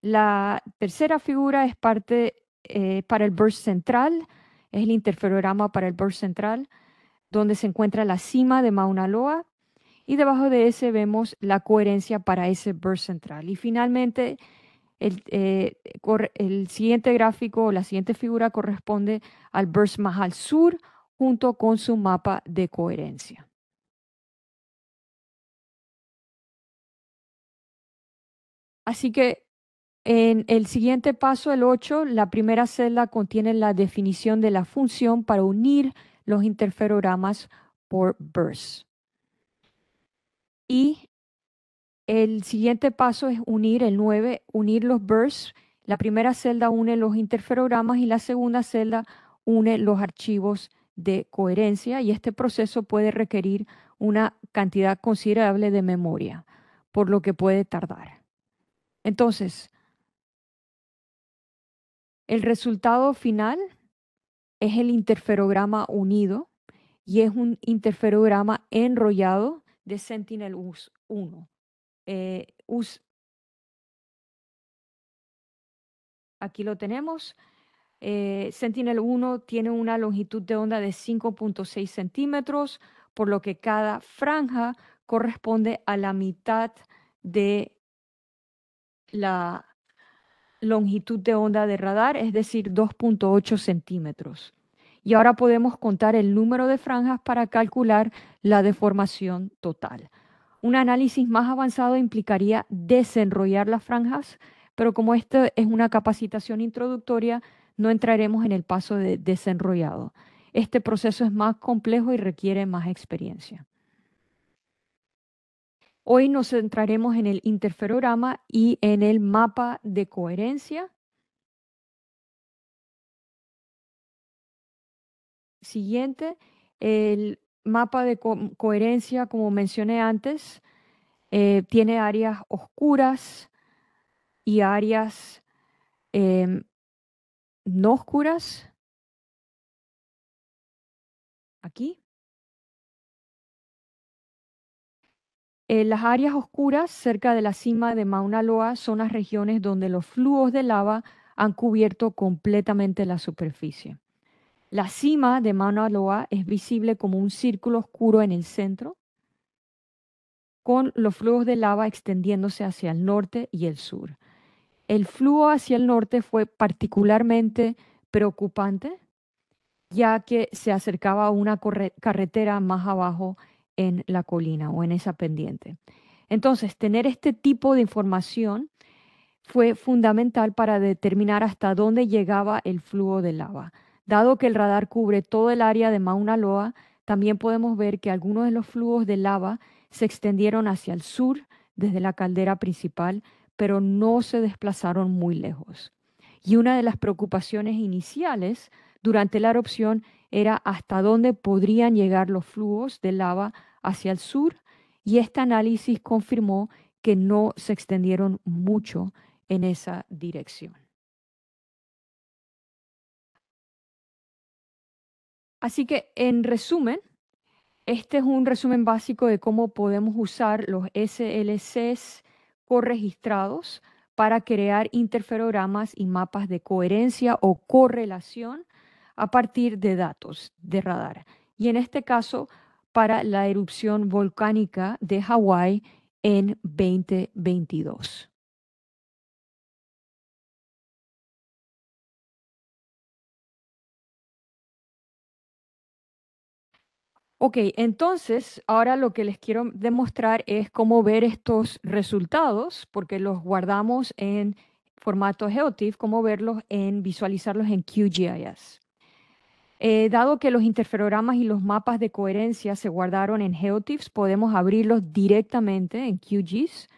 La tercera figura es parte eh, para el burst central, es el interferorama para el burst central, donde se encuentra la cima de Mauna Loa. Y debajo de ese vemos la coherencia para ese burst central. Y finalmente, eh, el, siguiente gráfico o la siguiente figura corresponde al burst más al sur junto con su mapa de coherencia. Así que en el siguiente paso, el 8, la primera celda contiene la definición de la función para unir los interferogramas por burst. Y el siguiente paso es unir el 9, unir los bursts. La primera celda une los interferogramas y la segunda celda une los archivos de coherencia y este proceso puede requerir una cantidad considerable de memoria, por lo que puede tardar. Entonces, el resultado final es el interferograma unido y es un interferograma enrollado de Sentinel-1. Eh, aquí lo tenemos. Eh, Sentinel-1 tiene una longitud de onda de 5.6 centímetros, por lo que cada franja corresponde a la mitad de la longitud de onda de radar, es decir, 2.8 centímetros y ahora podemos contar el número de franjas para calcular la deformación total. Un análisis más avanzado implicaría desenrollar las franjas, pero como esta es una capacitación introductoria, no entraremos en el paso de desenrollado. Este proceso es más complejo y requiere más experiencia. Hoy nos centraremos en el interferograma y en el mapa de coherencia siguiente, el mapa de coherencia, como mencioné antes, eh, tiene áreas oscuras y áreas em, no oscuras. Aquí. Eh, las áreas oscuras cerca de la cima de Mauna Loa son las regiones donde los flujos de lava han cubierto completamente la superficie. La cima de Mauna Loa es visible como un círculo oscuro en el centro, con los flujos de lava extendiéndose hacia el norte y el sur. El flujo hacia el norte fue particularmente preocupante, ya que se acercaba a una carretera más abajo en la colina o en esa pendiente. Entonces, tener este tipo de información fue fundamental para determinar hasta dónde llegaba el flujo de lava. Dado que el radar cubre todo el área de Mauna Loa, también podemos ver que algunos de los flujos de lava se extendieron hacia el sur desde la caldera principal, pero no se desplazaron muy lejos. Y una de las preocupaciones iniciales durante la erupción era hasta dónde podrían llegar los flujos de lava hacia el sur, y este análisis confirmó que no se extendieron mucho en esa dirección. Así que, en resumen, este es un resumen básico de cómo podemos usar los SLCs corregistrados para crear interferogramas y mapas de coherencia o correlación a partir de datos de radar. Y en este caso, para la erupción volcánica de Hawái en 2022. Ok, entonces ahora lo que les quiero demostrar es cómo ver estos resultados, porque los guardamos en formato GeoTIFF, cómo verlos en visualizarlos en QGIS. Eh, dado que los interferogramas y los mapas de coherencia se guardaron en GeoTIFFs, podemos abrirlos directamente en QGIS.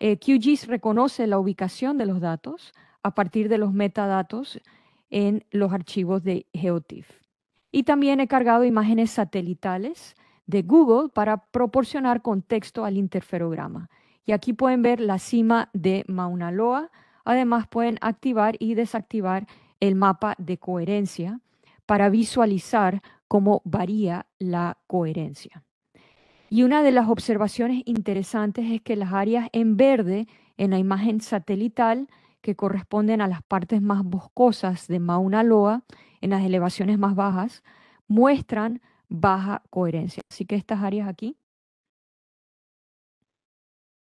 Eh, QGIS reconoce la ubicación de los datos a partir de los metadatos en los archivos de GeoTIFF. Y también he cargado imágenes satelitales de Google para proporcionar contexto al interferograma. Y aquí pueden ver la cima de Mauna Loa. Además pueden activar y desactivar el mapa de coherencia para visualizar cómo varía la coherencia. Y una de las observaciones interesantes es que las áreas en verde en la imagen satelital que corresponden a las partes más boscosas de Mauna Loa, en las elevaciones más bajas, muestran baja coherencia. Así que estas áreas aquí,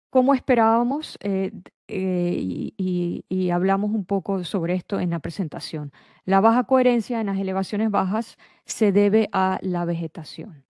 como esperábamos, eh, eh, y, y, hablamos un poco sobre esto en la presentación. La baja coherencia en las elevaciones bajas se debe a la vegetación.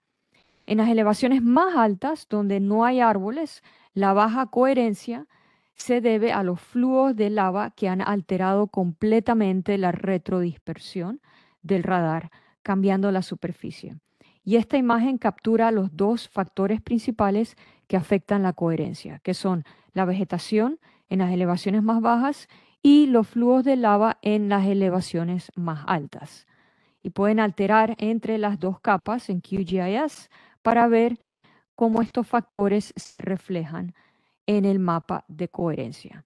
En las elevaciones más altas, donde no hay árboles, la baja coherencia se debe a los flujos de lava que han alterado completamente la retrodispersión del radar, cambiando la superficie. Y esta imagen captura los dos factores principales que afectan la coherencia, que son la vegetación en las elevaciones más bajas y los flujos de lava en las elevaciones más altas. Y pueden alterar entre las dos capas en QGIS para ver cómo estos factores se reflejan en el mapa de coherencia.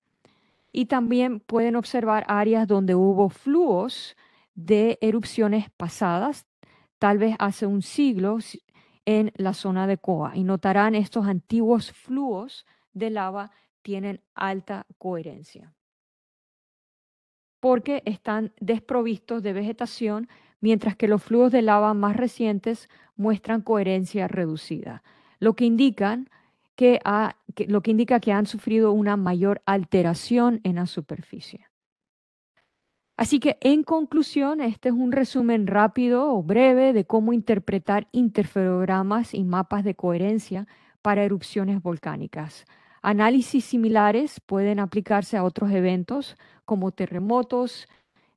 Y también pueden observar áreas donde hubo flujos de erupciones pasadas, tal vez hace un siglo, en la zona de Coa. Y notarán estos antiguos flujos de lava tienen alta coherencia, porque están desprovistos de vegetación, mientras que los flujos de lava más recientes muestran coherencia reducida, lo que indican lo que indica que han sufrido una mayor alteración en la superficie. Así que en conclusión, este es un resumen rápido o breve de cómo interpretar interferogramas y mapas de coherencia para erupciones volcánicas. Análisis similares pueden aplicarse a otros eventos como terremotos,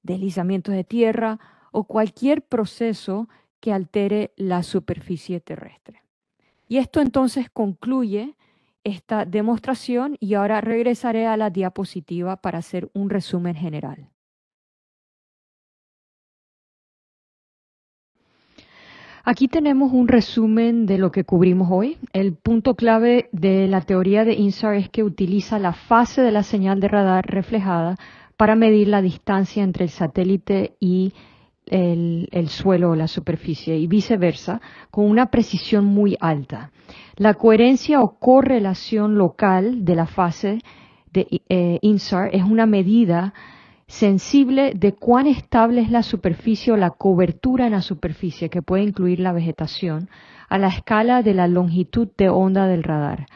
deslizamientos de tierra o cualquier proceso que altere la superficie terrestre. Y esto entonces concluye esta demostración y ahora regresaré a la diapositiva para hacer un resumen general. Aquí tenemos un resumen de lo que cubrimos hoy. El punto clave de la teoría de INSAR es que utiliza la fase de la señal de radar reflejada para medir la distancia entre el satélite y el, suelo o la superficie y viceversa con una precisión muy alta. La coherencia o correlación local de la fase de eh, INSAR es una medida sensible de cuán estable es la superficie o la cobertura en la superficie, que puede incluir la vegetación, a la escala de la longitud de onda del radar.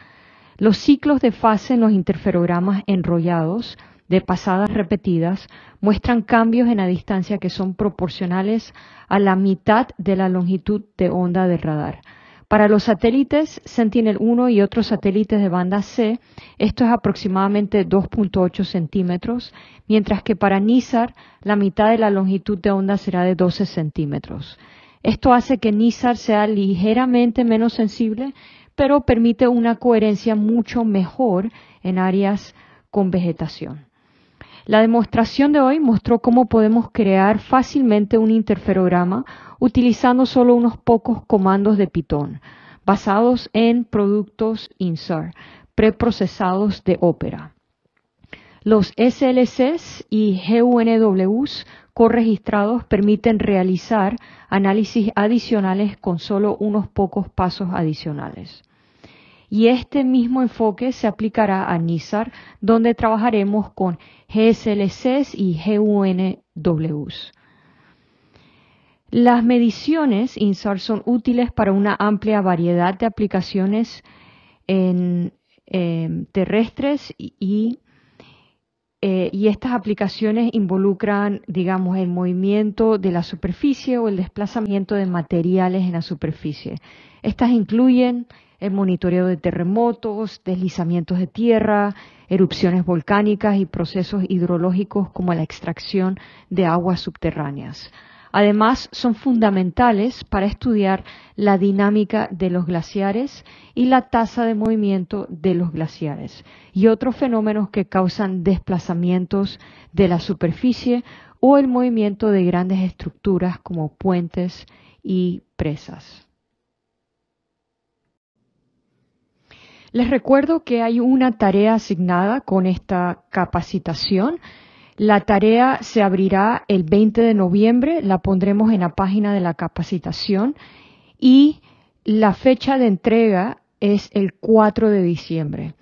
Los ciclos de fase en los interferogramas enrollados de pasadas repetidas muestran cambios en la distancia que son proporcionales a la mitad de la longitud de onda del radar. Para los satélites Sentinel-1 y otros satélites de banda C, esto es aproximadamente 2.8 centímetros, mientras que para NISAR la mitad de la longitud de onda será de 12 centímetros. Esto hace que NISAR sea ligeramente menos sensible, pero permite una coherencia mucho mejor en áreas con vegetación. La demostración de hoy mostró cómo podemos crear fácilmente un interferograma utilizando solo unos pocos comandos de Python, basados en productos INSAR, preprocesados de Opera. Los SLCs y GUNWs corregistrados permiten realizar análisis adicionales con solo unos pocos pasos adicionales. Y este mismo enfoque se aplicará a NISAR, donde trabajaremos con GSLCs y GUNWs. Las mediciones INSAR son útiles para una amplia variedad de aplicaciones em, terrestres y, eh, y estas aplicaciones involucran, digamos, el movimiento de la superficie o el desplazamiento de materiales en la superficie. Estas incluyen el monitoreo de terremotos, deslizamientos de tierra, erupciones volcánicas y procesos hidrológicos como la extracción de aguas subterráneas. Además, son fundamentales para estudiar la dinámica de los glaciares y la tasa de movimiento de los glaciares y otros fenómenos que causan desplazamientos de la superficie o el movimiento de grandes estructuras como puentes y presas. Les recuerdo que hay una tarea asignada con esta capacitación. La tarea se abrirá el 20 de noviembre, la pondremos en la página de la capacitación y la fecha de entrega es el 4 de diciembre.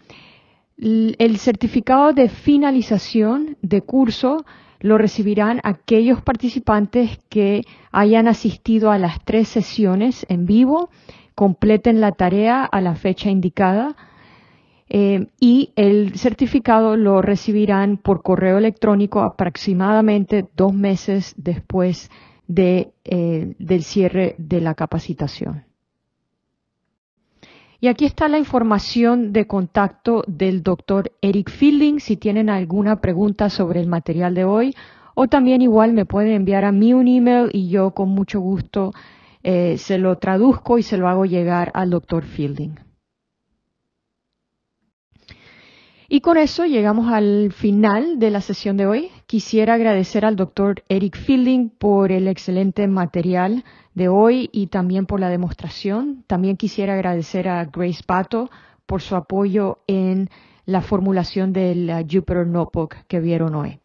El certificado de finalización de curso lo recibirán aquellos participantes que hayan asistido a las tres sesiones en vivo completen la tarea a la fecha indicada eh, y el certificado lo recibirán por correo electrónico aproximadamente dos meses después de, eh, del cierre de la capacitación. Y aquí está la información de contacto del doctor Eric Fielding si tienen alguna pregunta sobre el material de hoy o también igual me pueden enviar a mí un email y yo con mucho gusto eh, se lo traduzco y se lo hago llegar al doctor Fielding. Y con eso llegamos al final de la sesión de hoy. Quisiera agradecer al doctor Eric Fielding por el excelente material de hoy y también por la demostración. También quisiera agradecer a Grace Pato por su apoyo en la formulación del uh, Jupyter Notebook que vieron hoy.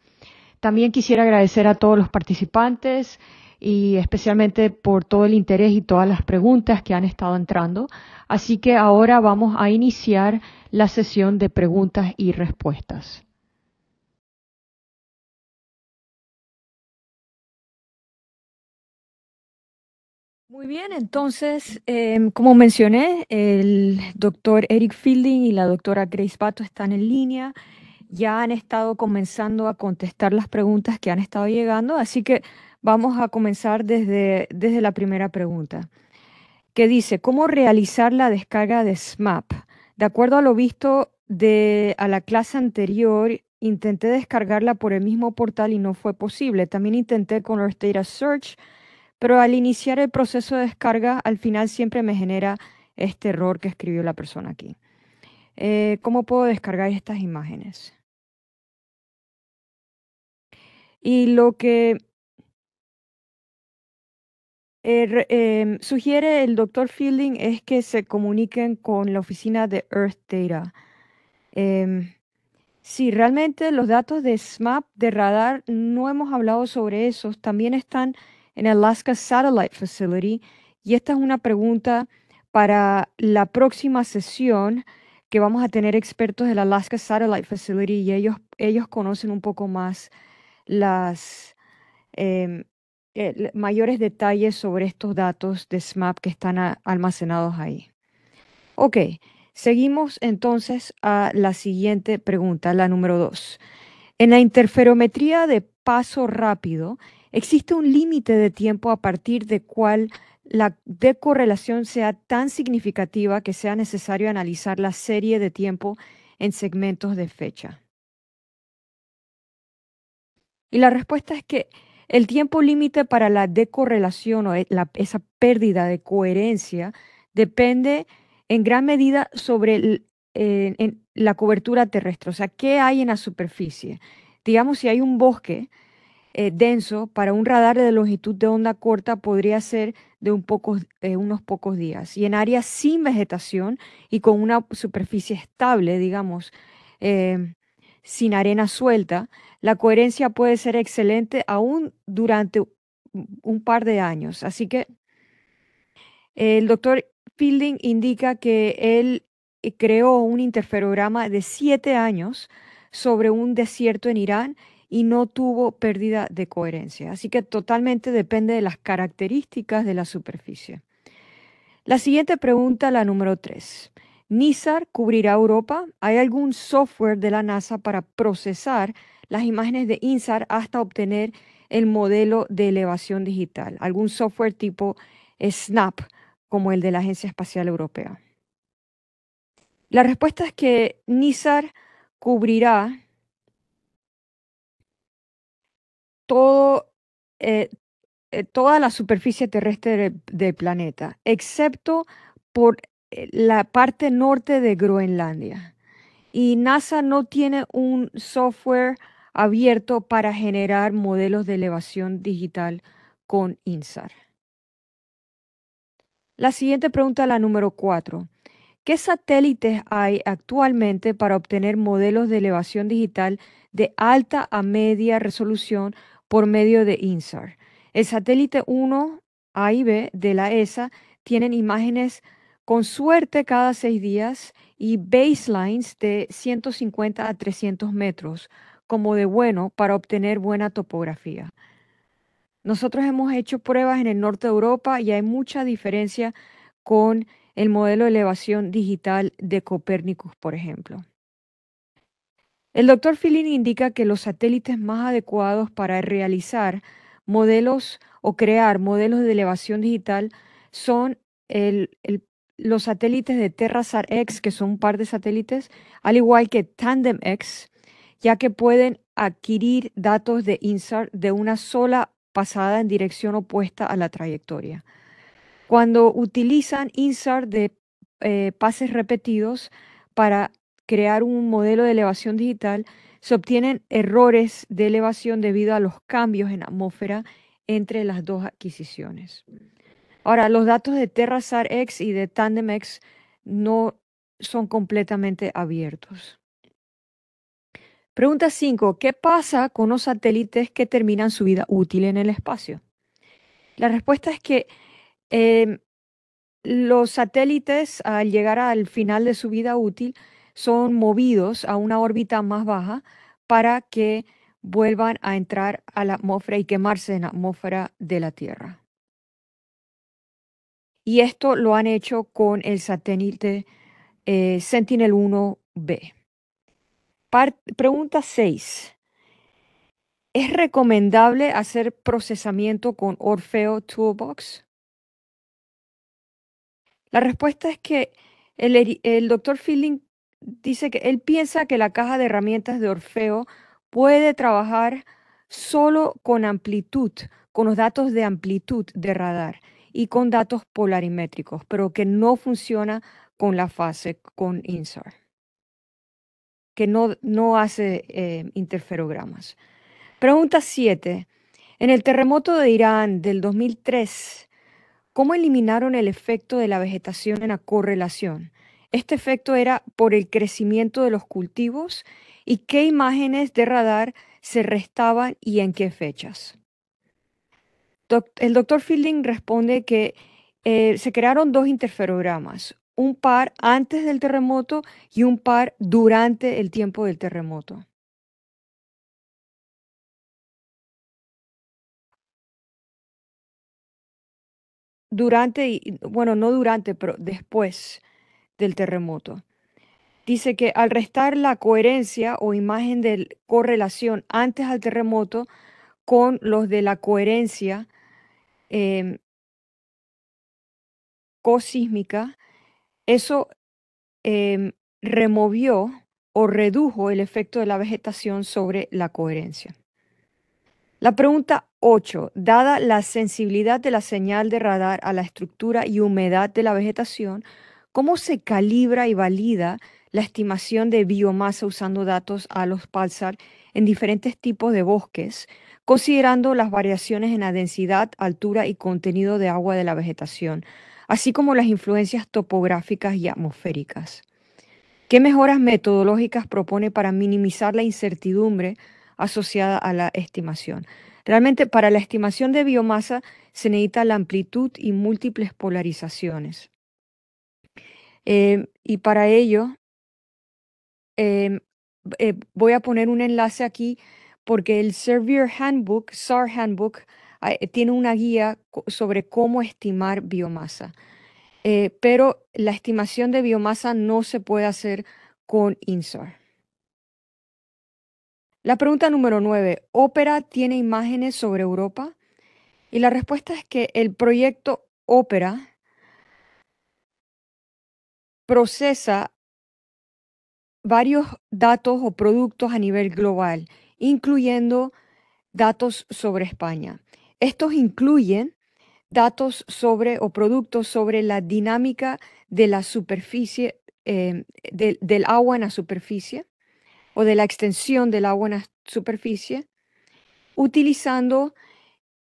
También quisiera agradecer a todos los participantes y especialmente por todo el interés y todas las preguntas que han estado entrando. Así que ahora vamos a iniciar la sesión de preguntas y respuestas. Muy bien, entonces, em, como mencioné, el doctor Eric Fielding y la doctora Grace Bato están en línea. Ya han estado comenzando a contestar las preguntas que han estado llegando, así que Vamos a comenzar desde, desde la primera pregunta, que dice, ¿cómo realizar la descarga de SMAP? De acuerdo a lo visto de, a la clase anterior, intenté descargarla por el mismo portal y no fue posible. También intenté con Earth Search, pero al iniciar el proceso de descarga, al final siempre me genera este error que escribió la persona aquí. Eh, ¿Cómo puedo descargar estas imágenes? Y lo que eh, em, sugiere el doctor Fielding es que se comuniquen con la oficina de Earth Data. Em, si realmente los datos de SMAP, de radar, no hemos hablado sobre esos. También están en Alaska Satellite Facility. Y esta es una pregunta para la próxima sesión que vamos a tener expertos del Alaska Satellite Facility y ellos, ellos conocen un poco más las, em, eh, mayores detalles sobre estos datos de SMAP que están almacenados ahí. Ok, seguimos entonces a la siguiente pregunta, la número dos. En la interferometría de paso rápido, existe un límite de tiempo a partir de cual la decorrelación sea tan significativa que sea necesario analizar la serie de tiempo en segmentos de fecha. Y la respuesta es que el tiempo límite para la decorrelación o eh, esa pérdida de coherencia depende en gran medida sobre la cobertura terrestre, o sea, qué hay en la superficie. Digamos, si hay un bosque eh, denso, para un radar de longitud de onda corta podría ser de eh, unos pocos días. Y en áreas sin vegetación y con una superficie estable, digamos, sin arena suelta, la coherencia puede ser excelente aún durante un par de años. Así que el doctor Fielding indica que él eh, creó un interferograma de siete años sobre un desierto en Irán y no tuvo pérdida de coherencia. Así que totalmente depende de las características de la superficie. La siguiente pregunta, la número tres. NISAR cubrirá Europa. ¿Hay algún software de la NASA para procesar las imágenes de INSAR hasta obtener el modelo de elevación digital? ¿Algún software tipo SNAP como el de la Agencia Espacial Europea? La respuesta es que NISAR cubrirá eh, eh, toda la superficie terrestre del planeta, excepto por eh, la parte norte de Groenlandia. Y NASA no tiene un software abierto para generar modelos de elevación digital con INSAR. La siguiente pregunta, la número 4. ¿Qué satélites hay actualmente para obtener modelos de elevación digital de alta a media resolución por medio de INSAR? El satélite 1 A y B de la ESA tienen imágenes con suerte cada seis días y baselines de 150 a 300 metros como de bueno para obtener buena topografía. Nosotros hemos hecho pruebas en el norte de Europa y hay mucha diferencia con el modelo de elevación digital de Copérnicus, por ejemplo. El doctor Filin indica que los satélites más adecuados para realizar modelos o crear modelos de elevación digital son el, los satélites de TerraSat X, que son un par de satélites, al igual que Tandem X, ya que pueden adquirir datos de INSAR de una sola pasada en dirección opuesta a la trayectoria. Cuando utilizan INSAR de eh, pases repetidos para crear un modelo de elevación digital, se obtienen errores de elevación debido a los cambios en atmósfera entre las dos adquisiciones. Ahora, los datos de TerraSAR-X y de TanDEM-X no son completamente abiertos. Pregunta 5. ¿Qué pasa con los satélites que terminan su vida útil en el espacio? La respuesta es que em, los satélites al llegar al final de su vida útil son movidos a una órbita más baja para que vuelvan a entrar a la atmósfera y quemarse en la atmósfera de la Tierra y esto lo han hecho con el satélite eh, Sentinel-1B. pregunta 6. ¿Es recomendable hacer procesamiento con Orfeo Toolbox? La respuesta es que el, el doctor Fielding dice que él piensa que la caja de herramientas de Orfeo puede trabajar solo con amplitud, con los datos de amplitud de radar y con datos polarimétricos, pero que no funciona con la fase con INSAR, que no, hace eh, interferogramas. Pregunta 7. En el terremoto de Irán del 2003, ¿cómo eliminaron el efecto de la vegetación en la correlación? Este efecto era por el crecimiento de los cultivos y qué imágenes de radar se restaban y en qué fechas el doctor Fielding responde que eh, se crearon dos interferogramas, un par antes del terremoto y un par durante el tiempo del terremoto. Durante, bueno, no durante, pero después del terremoto. Dice que al restar la coherencia o imagen de correlación antes al terremoto con los de la coherencia eh, cosísmica, eso em, removió o redujo el efecto de la vegetación sobre la coherencia. La pregunta 8. Dada la sensibilidad de la señal de radar a la estructura y humedad de la vegetación, ¿cómo se calibra y valida la estimación de biomasa usando datos a los pulsar en diferentes tipos de bosques, considerando las variaciones en la densidad, altura y contenido de agua de la vegetación, así como las influencias topográficas y atmosféricas. ¿Qué mejoras metodológicas propone para minimizar la incertidumbre asociada a la estimación? Realmente para la estimación de biomasa se necesita la amplitud y múltiples polarizaciones. Em, y para ello em, eh, voy a poner un enlace aquí porque el Servier Handbook, SAR Handbook, ah, eh, tiene una guía sobre cómo estimar biomasa. Eh, pero la estimación de biomasa no se puede hacer con INSAR. La pregunta número nueve. ¿Opera tiene imágenes sobre Europa? Y la respuesta es que el proyecto Opera procesa varios datos o productos a nivel global incluyendo datos sobre España. Estos incluyen datos sobre o productos sobre la dinámica de la superficie, eh, del agua en la superficie o de la extensión del agua en la superficie, utilizando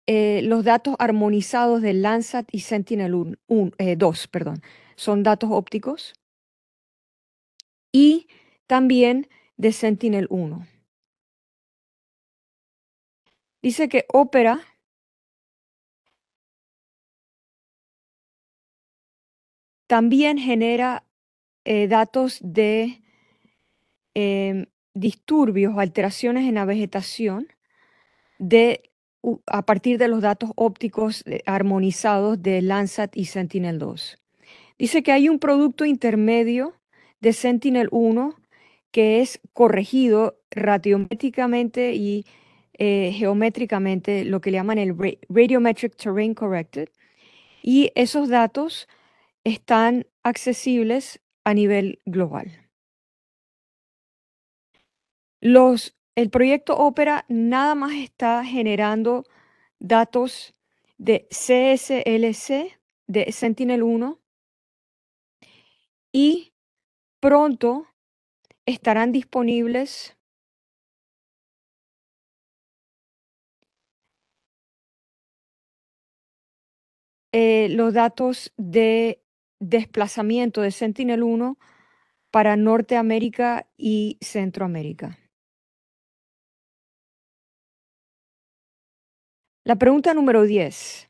eh, los datos armonizados de Landsat y Sentinel-2, eh, perdón, son datos ópticos, y también de Sentinel-1. Dice que Opera también genera eh, datos de em, disturbios o alteraciones en la vegetación de, a partir de los datos ópticos eh, armonizados de Landsat y Sentinel-2. Dice que hay un producto intermedio de Sentinel-1 que es corregido radiométricamente y eh, geométricamente, lo que le llaman el Radiometric Terrain Corrected, y esos datos están accesibles a nivel global. Los, el proyecto Opera nada más está generando datos de CSLC, de Sentinel-1, y pronto estarán disponibles Eh, los datos de desplazamiento de Sentinel-1 para Norteamérica y Centroamérica. La pregunta número 10.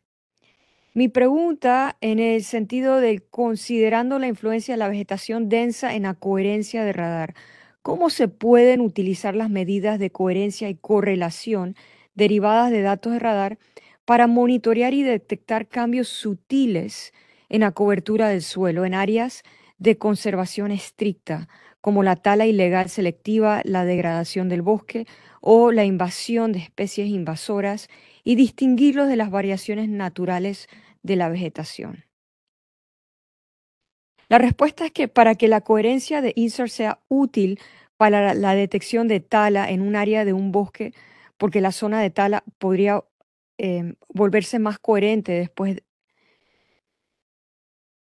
Mi pregunta en el sentido de considerando la influencia de la vegetación densa en la coherencia de radar, ¿cómo se pueden utilizar las medidas de coherencia y correlación derivadas de datos de radar para monitorear y detectar cambios sutiles en la cobertura del suelo en áreas de conservación estricta, como la tala ilegal selectiva, la degradación del bosque o la invasión de especies invasoras y distinguirlos de las variaciones naturales de la vegetación. La respuesta es que para que la coherencia de INSER sea útil para la detección de tala en un área de un bosque, porque la zona de tala podría Em, volverse más coherente después,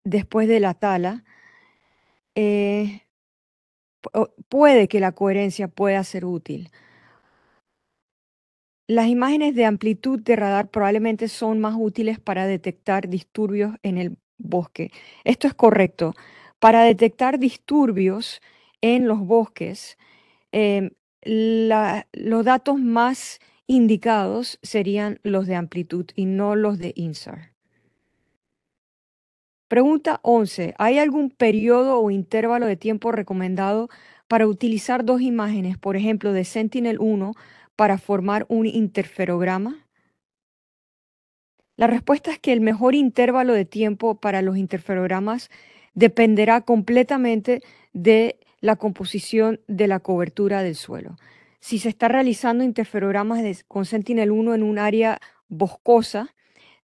después de la tala, eh, puede que la coherencia pueda ser útil. Las imágenes de amplitud de radar probablemente son más útiles para detectar disturbios en el bosque. Esto es correcto. Para detectar disturbios en los bosques, em, los datos más indicados serían los de amplitud y no los de INSAR. Pregunta 11. ¿Hay algún periodo o intervalo de tiempo recomendado para utilizar dos imágenes, por ejemplo, de Sentinel-1 para formar un interferograma? La respuesta es que el mejor intervalo de tiempo para los interferogramas dependerá completamente de la composición de la cobertura del suelo si se está realizando interferogramas de, con Sentinel-1 en un área boscosa,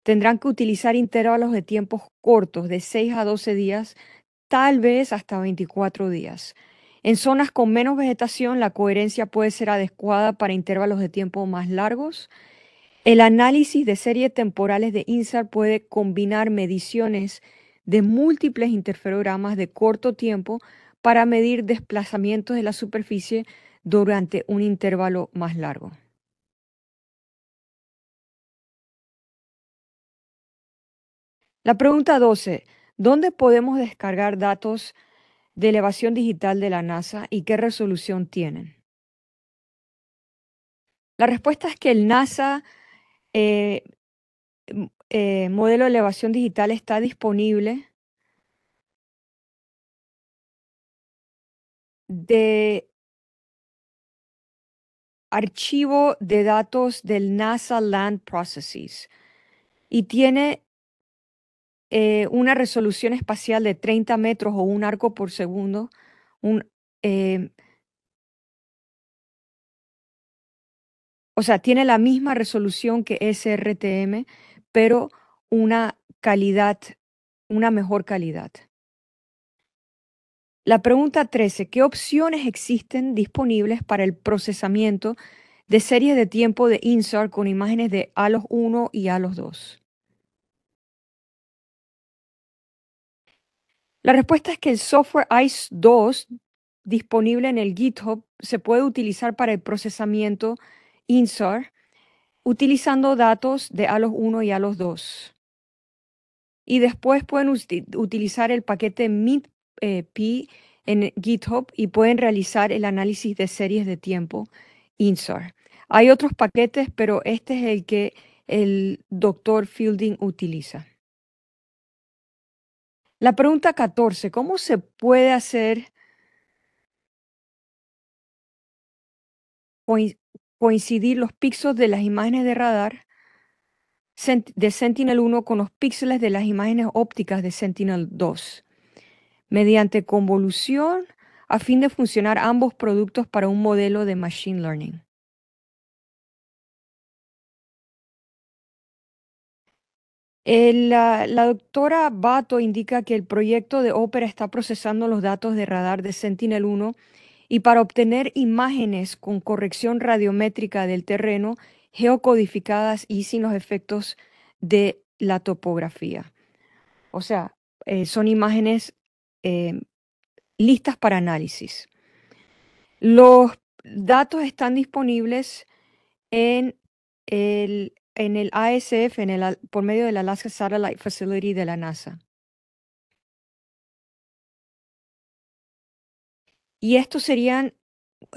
tendrán que utilizar intervalos de tiempos cortos, de 6 a 12 días, tal vez hasta 24 días. En zonas con menos vegetación, la coherencia puede ser adecuada para intervalos de tiempo más largos. El análisis de series temporales de INSAR puede combinar mediciones de múltiples interferogramas de corto tiempo para medir desplazamientos de la superficie durante un intervalo más largo. La pregunta 12. ¿Dónde podemos descargar datos de elevación digital de la NASA y qué resolución tienen? La respuesta es que el NASA eh, eh, modelo de elevación digital está disponible de archivo de datos del NASA Land Processes y tiene eh, una resolución espacial de 30 metros o un arco por segundo, un, em, o sea, tiene la misma resolución que SRTM, pero una calidad, una mejor calidad. La pregunta 13. ¿Qué opciones existen disponibles para el procesamiento de series de tiempo de INSAR con imágenes de ALOS 1 y ALOS 2? La respuesta es que el software ICE 2 disponible en el GitHub se puede utilizar para el procesamiento INSAR utilizando datos de ALOS 1 y ALOS 2. Y después pueden utilizar el paquete MIT eh, en GitHub y pueden realizar el análisis de series de tiempo INSAR. Hay otros paquetes, pero este es el que el doctor Fielding utiliza. La pregunta 14, ¿cómo se puede hacer coincidir los píxeles de las imágenes de radar de Sentinel-1 con los píxeles de las imágenes ópticas de Sentinel-2? mediante convolución a fin de funcionar ambos productos para un modelo de Machine Learning. la, doctora Bato indica que el proyecto de Opera está procesando los datos de radar de Sentinel-1 y para obtener imágenes con corrección radiométrica del terreno geocodificadas y sin los efectos de la topografía. O sea, eh, son imágenes Em, listas para análisis. Los datos están disponibles en el, ASF, por medio del Alaska Satellite Facility de la NASA. Y estos serían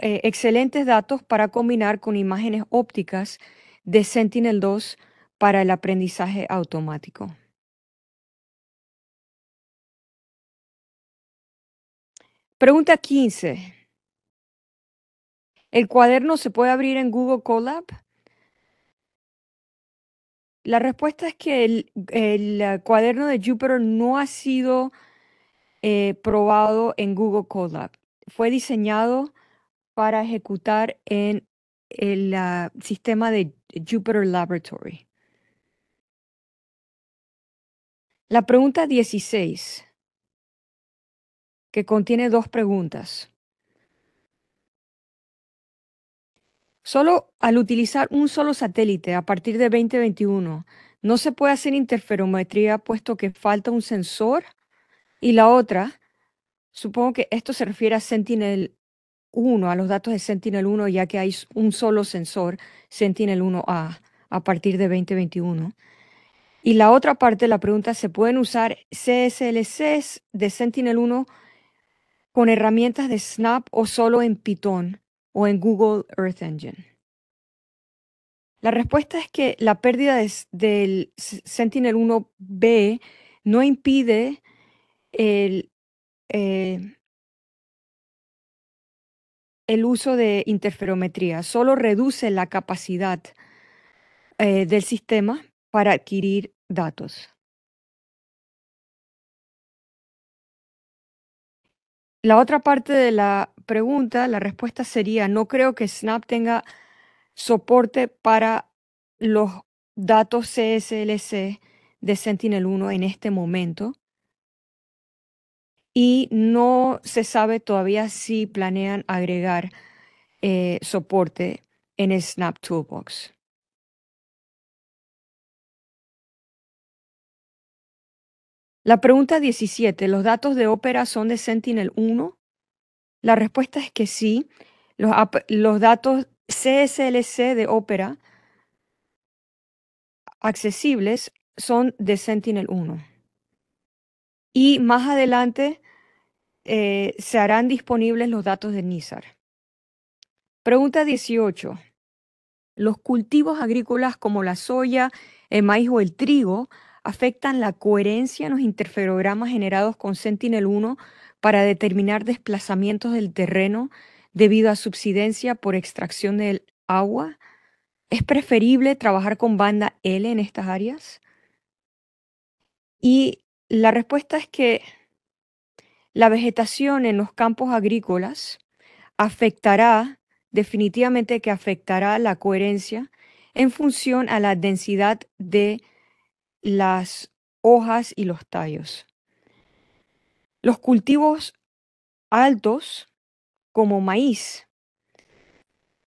eh, excelentes datos para combinar con imágenes ópticas de Sentinel-2 para el aprendizaje automático. Pregunta 15. ¿El cuaderno se puede abrir en Google Colab? La respuesta es que el, ah, cuaderno de Jupyter no ha sido eh, probado en Google Colab. Fue diseñado para ejecutar en el ah, sistema de Jupyter Laboratory. La pregunta 16 que contiene dos preguntas. Solo al utilizar un solo satélite a partir de 2021, no se puede hacer interferometría puesto que falta un sensor. Y la otra, supongo que esto se refiere a Sentinel 1, a los datos de Sentinel 1, ya que hay un solo sensor, Sentinel 1A, a partir de 2021. Y la otra parte de la pregunta, ¿se pueden usar CSLCs de Sentinel 1 con herramientas de Snap o solo en Python o en Google Earth Engine? La respuesta es que la pérdida del Sentinel-1B no impide eh, el, uso de interferometría, solo reduce la capacidad eh, del sistema para adquirir datos. La otra parte de la pregunta, la respuesta sería, no creo que Snap tenga soporte para los datos CSLC de Sentinel-1 en este momento. Y no se sabe todavía si planean agregar eh, soporte en Snap Toolbox. La pregunta 17, ¿los datos de Opera son de Sentinel-1? La respuesta es que sí. Los, datos CSLC de Opera accesibles son de Sentinel-1. Y más adelante eh, se harán disponibles los datos de NISAR. Pregunta 18. Los cultivos agrícolas como la soya, el maíz o el trigo afectan la coherencia en los interferogramas generados con Sentinel-1 para determinar desplazamientos del terreno debido a subsidencia por extracción del agua. ¿Es preferible trabajar con banda L en estas áreas? Y la respuesta es que la vegetación en los campos agrícolas afectará, definitivamente que afectará la coherencia en función a la densidad de las hojas y los tallos. Los cultivos altos, como maíz,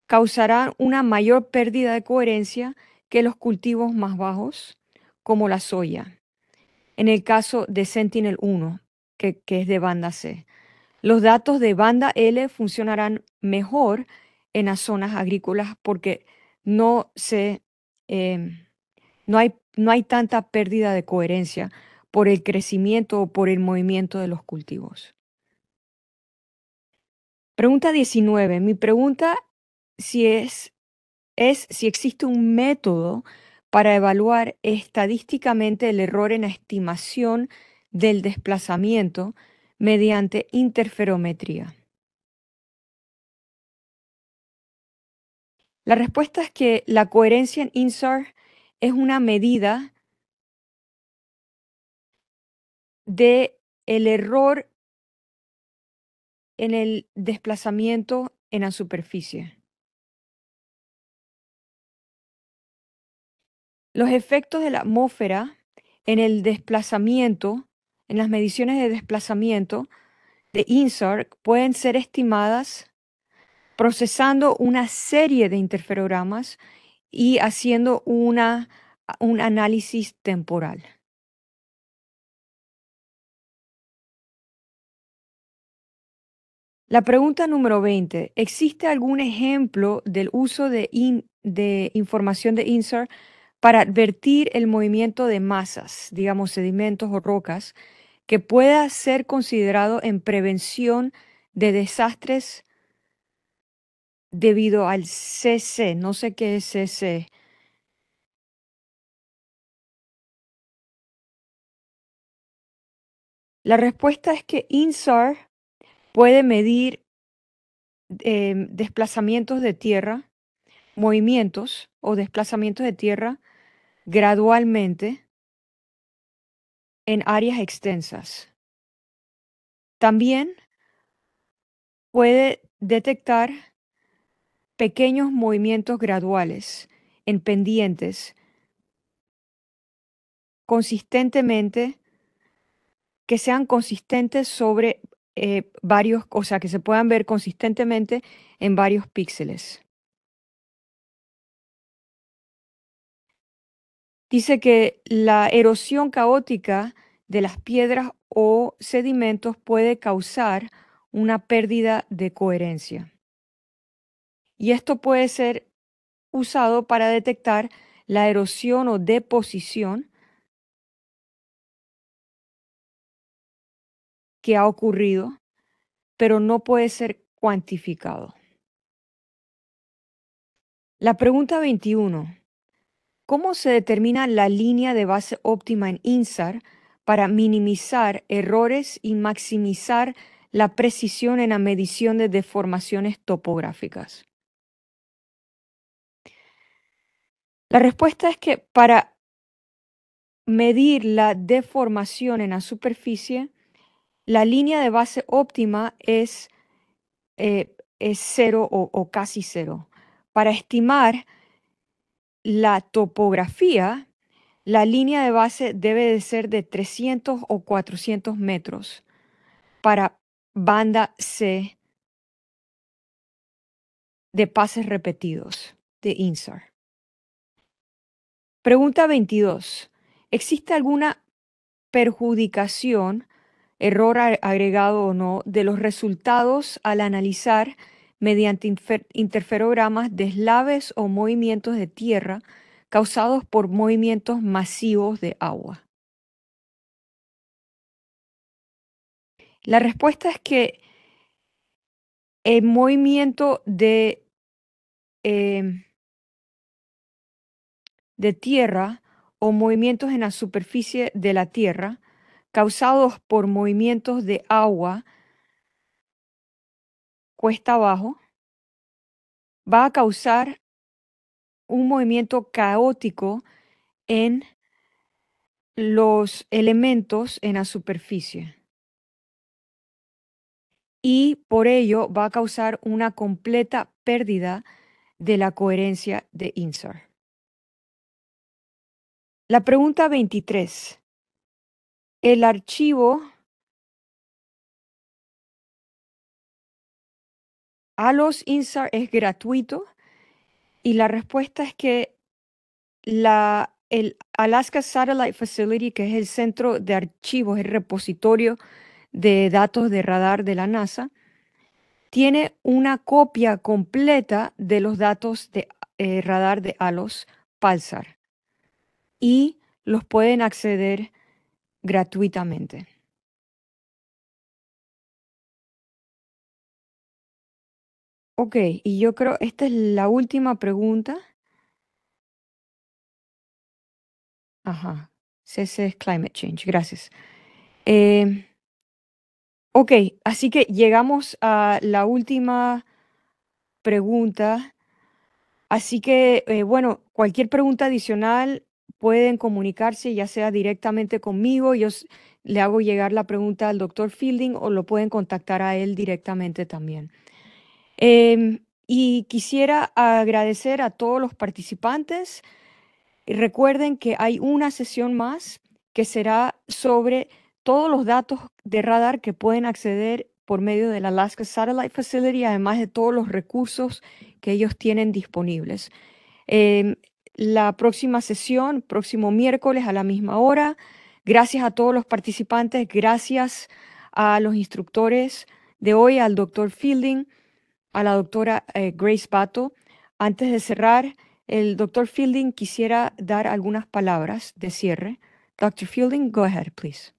causarán una mayor pérdida de coherencia que los cultivos más bajos, como la soya. En el caso de Sentinel-1, que, es de banda C, los datos de banda L funcionarán mejor en las zonas agrícolas porque no se eh, no hay no hay tanta pérdida de coherencia por el crecimiento o por el movimiento de los cultivos. Pregunta 19. Mi pregunta si es, es si existe un método para evaluar estadísticamente el error en la estimación del desplazamiento mediante interferometría. La respuesta es que la coherencia en INSAR es una medida de el error en el desplazamiento en la superficie. Los efectos de la atmósfera en el desplazamiento, en las mediciones de desplazamiento de INSARC pueden ser estimadas procesando una serie de interferogramas y haciendo ah, un análisis temporal. La pregunta número 20. ¿Existe algún ejemplo del uso de, de información de INSAR para advertir el movimiento de masas, digamos sedimentos o rocas, que pueda ser considerado en prevención de desastres debido al cc no sé qué es ese La respuesta es que INSAR puede medir em, desplazamientos de tierra, movimientos o desplazamientos de tierra gradualmente en áreas extensas. También puede detectar pequeños movimientos graduales, en pendientes, consistentemente, que sean consistentes sobre eh, varios, o sea, que se puedan ver consistentemente en varios píxeles. Dice que la erosión caótica de las piedras o sedimentos puede causar una pérdida de coherencia y esto puede ser usado para detectar la erosión o deposición que ha ocurrido, pero no puede ser cuantificado. La pregunta 21. ¿Cómo se determina la línea de base óptima en INSAR para minimizar errores y maximizar la precisión en la medición de deformaciones topográficas? La respuesta es que para medir la deformación en la superficie, la línea de base óptima es, eh, es cero o, casi cero. Para estimar la topografía, la línea de base debe de ser de 300 o 400 metros para banda C de pases repetidos de INSAR. Pregunta 22. ¿Existe alguna perjudicación, error agregado o no, de los resultados al analizar mediante interferogramas deslaves o movimientos de tierra causados por movimientos masivos de agua? La respuesta es que el movimiento de em, de tierra o movimientos en la superficie de la tierra causados por movimientos de agua cuesta abajo va a causar un movimiento caótico en los elementos en la superficie. Y por ello va a causar una completa pérdida de la coherencia de INSAR. La pregunta 23. El archivo ALOS-INSAR es gratuito y la respuesta es que el Alaska Satellite Facility, que es el centro de archivos, el repositorio de datos de radar de la NASA, tiene una copia completa de los datos de eh, radar de ALOS palsar y los pueden acceder gratuitamente. Ok, y yo creo, esta es la última pregunta. Ajá, CC Climate Change, gracias. Em, ok, así que llegamos a la última pregunta. Así que, eh, bueno, cualquier pregunta adicional pueden comunicarse ya sea directamente conmigo, yo le hago llegar la pregunta al doctor Fielding o lo pueden contactar a él directamente también. Em, y quisiera agradecer a todos los participantes. Recuerden que hay una sesión más que será sobre todos los datos de radar que pueden acceder por medio de la Alaska Satellite Facility, además de todos los recursos que ellos tienen disponibles. Em, la próxima sesión, próximo miércoles a la misma hora. Gracias a todos los participantes, gracias a los instructores de hoy, al doctor Fielding, a la doctora eh, Grace Bato. Antes de cerrar, el doctor Fielding quisiera dar algunas palabras de cierre. Doctor Fielding, go ahead, please.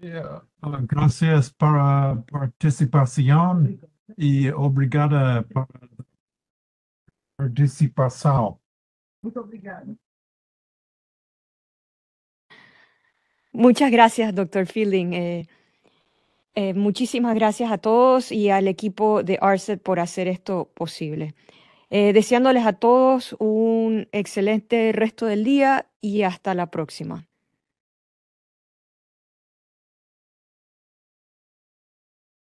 Uh, gracias para participación y obrigada para participación. Muchas gracias, doctor Fielding. Eh, eh, muchísimas gracias a todos y al equipo de ARCET por hacer esto posible. Eh, deseándoles a todos un excelente resto del día y hasta la próxima.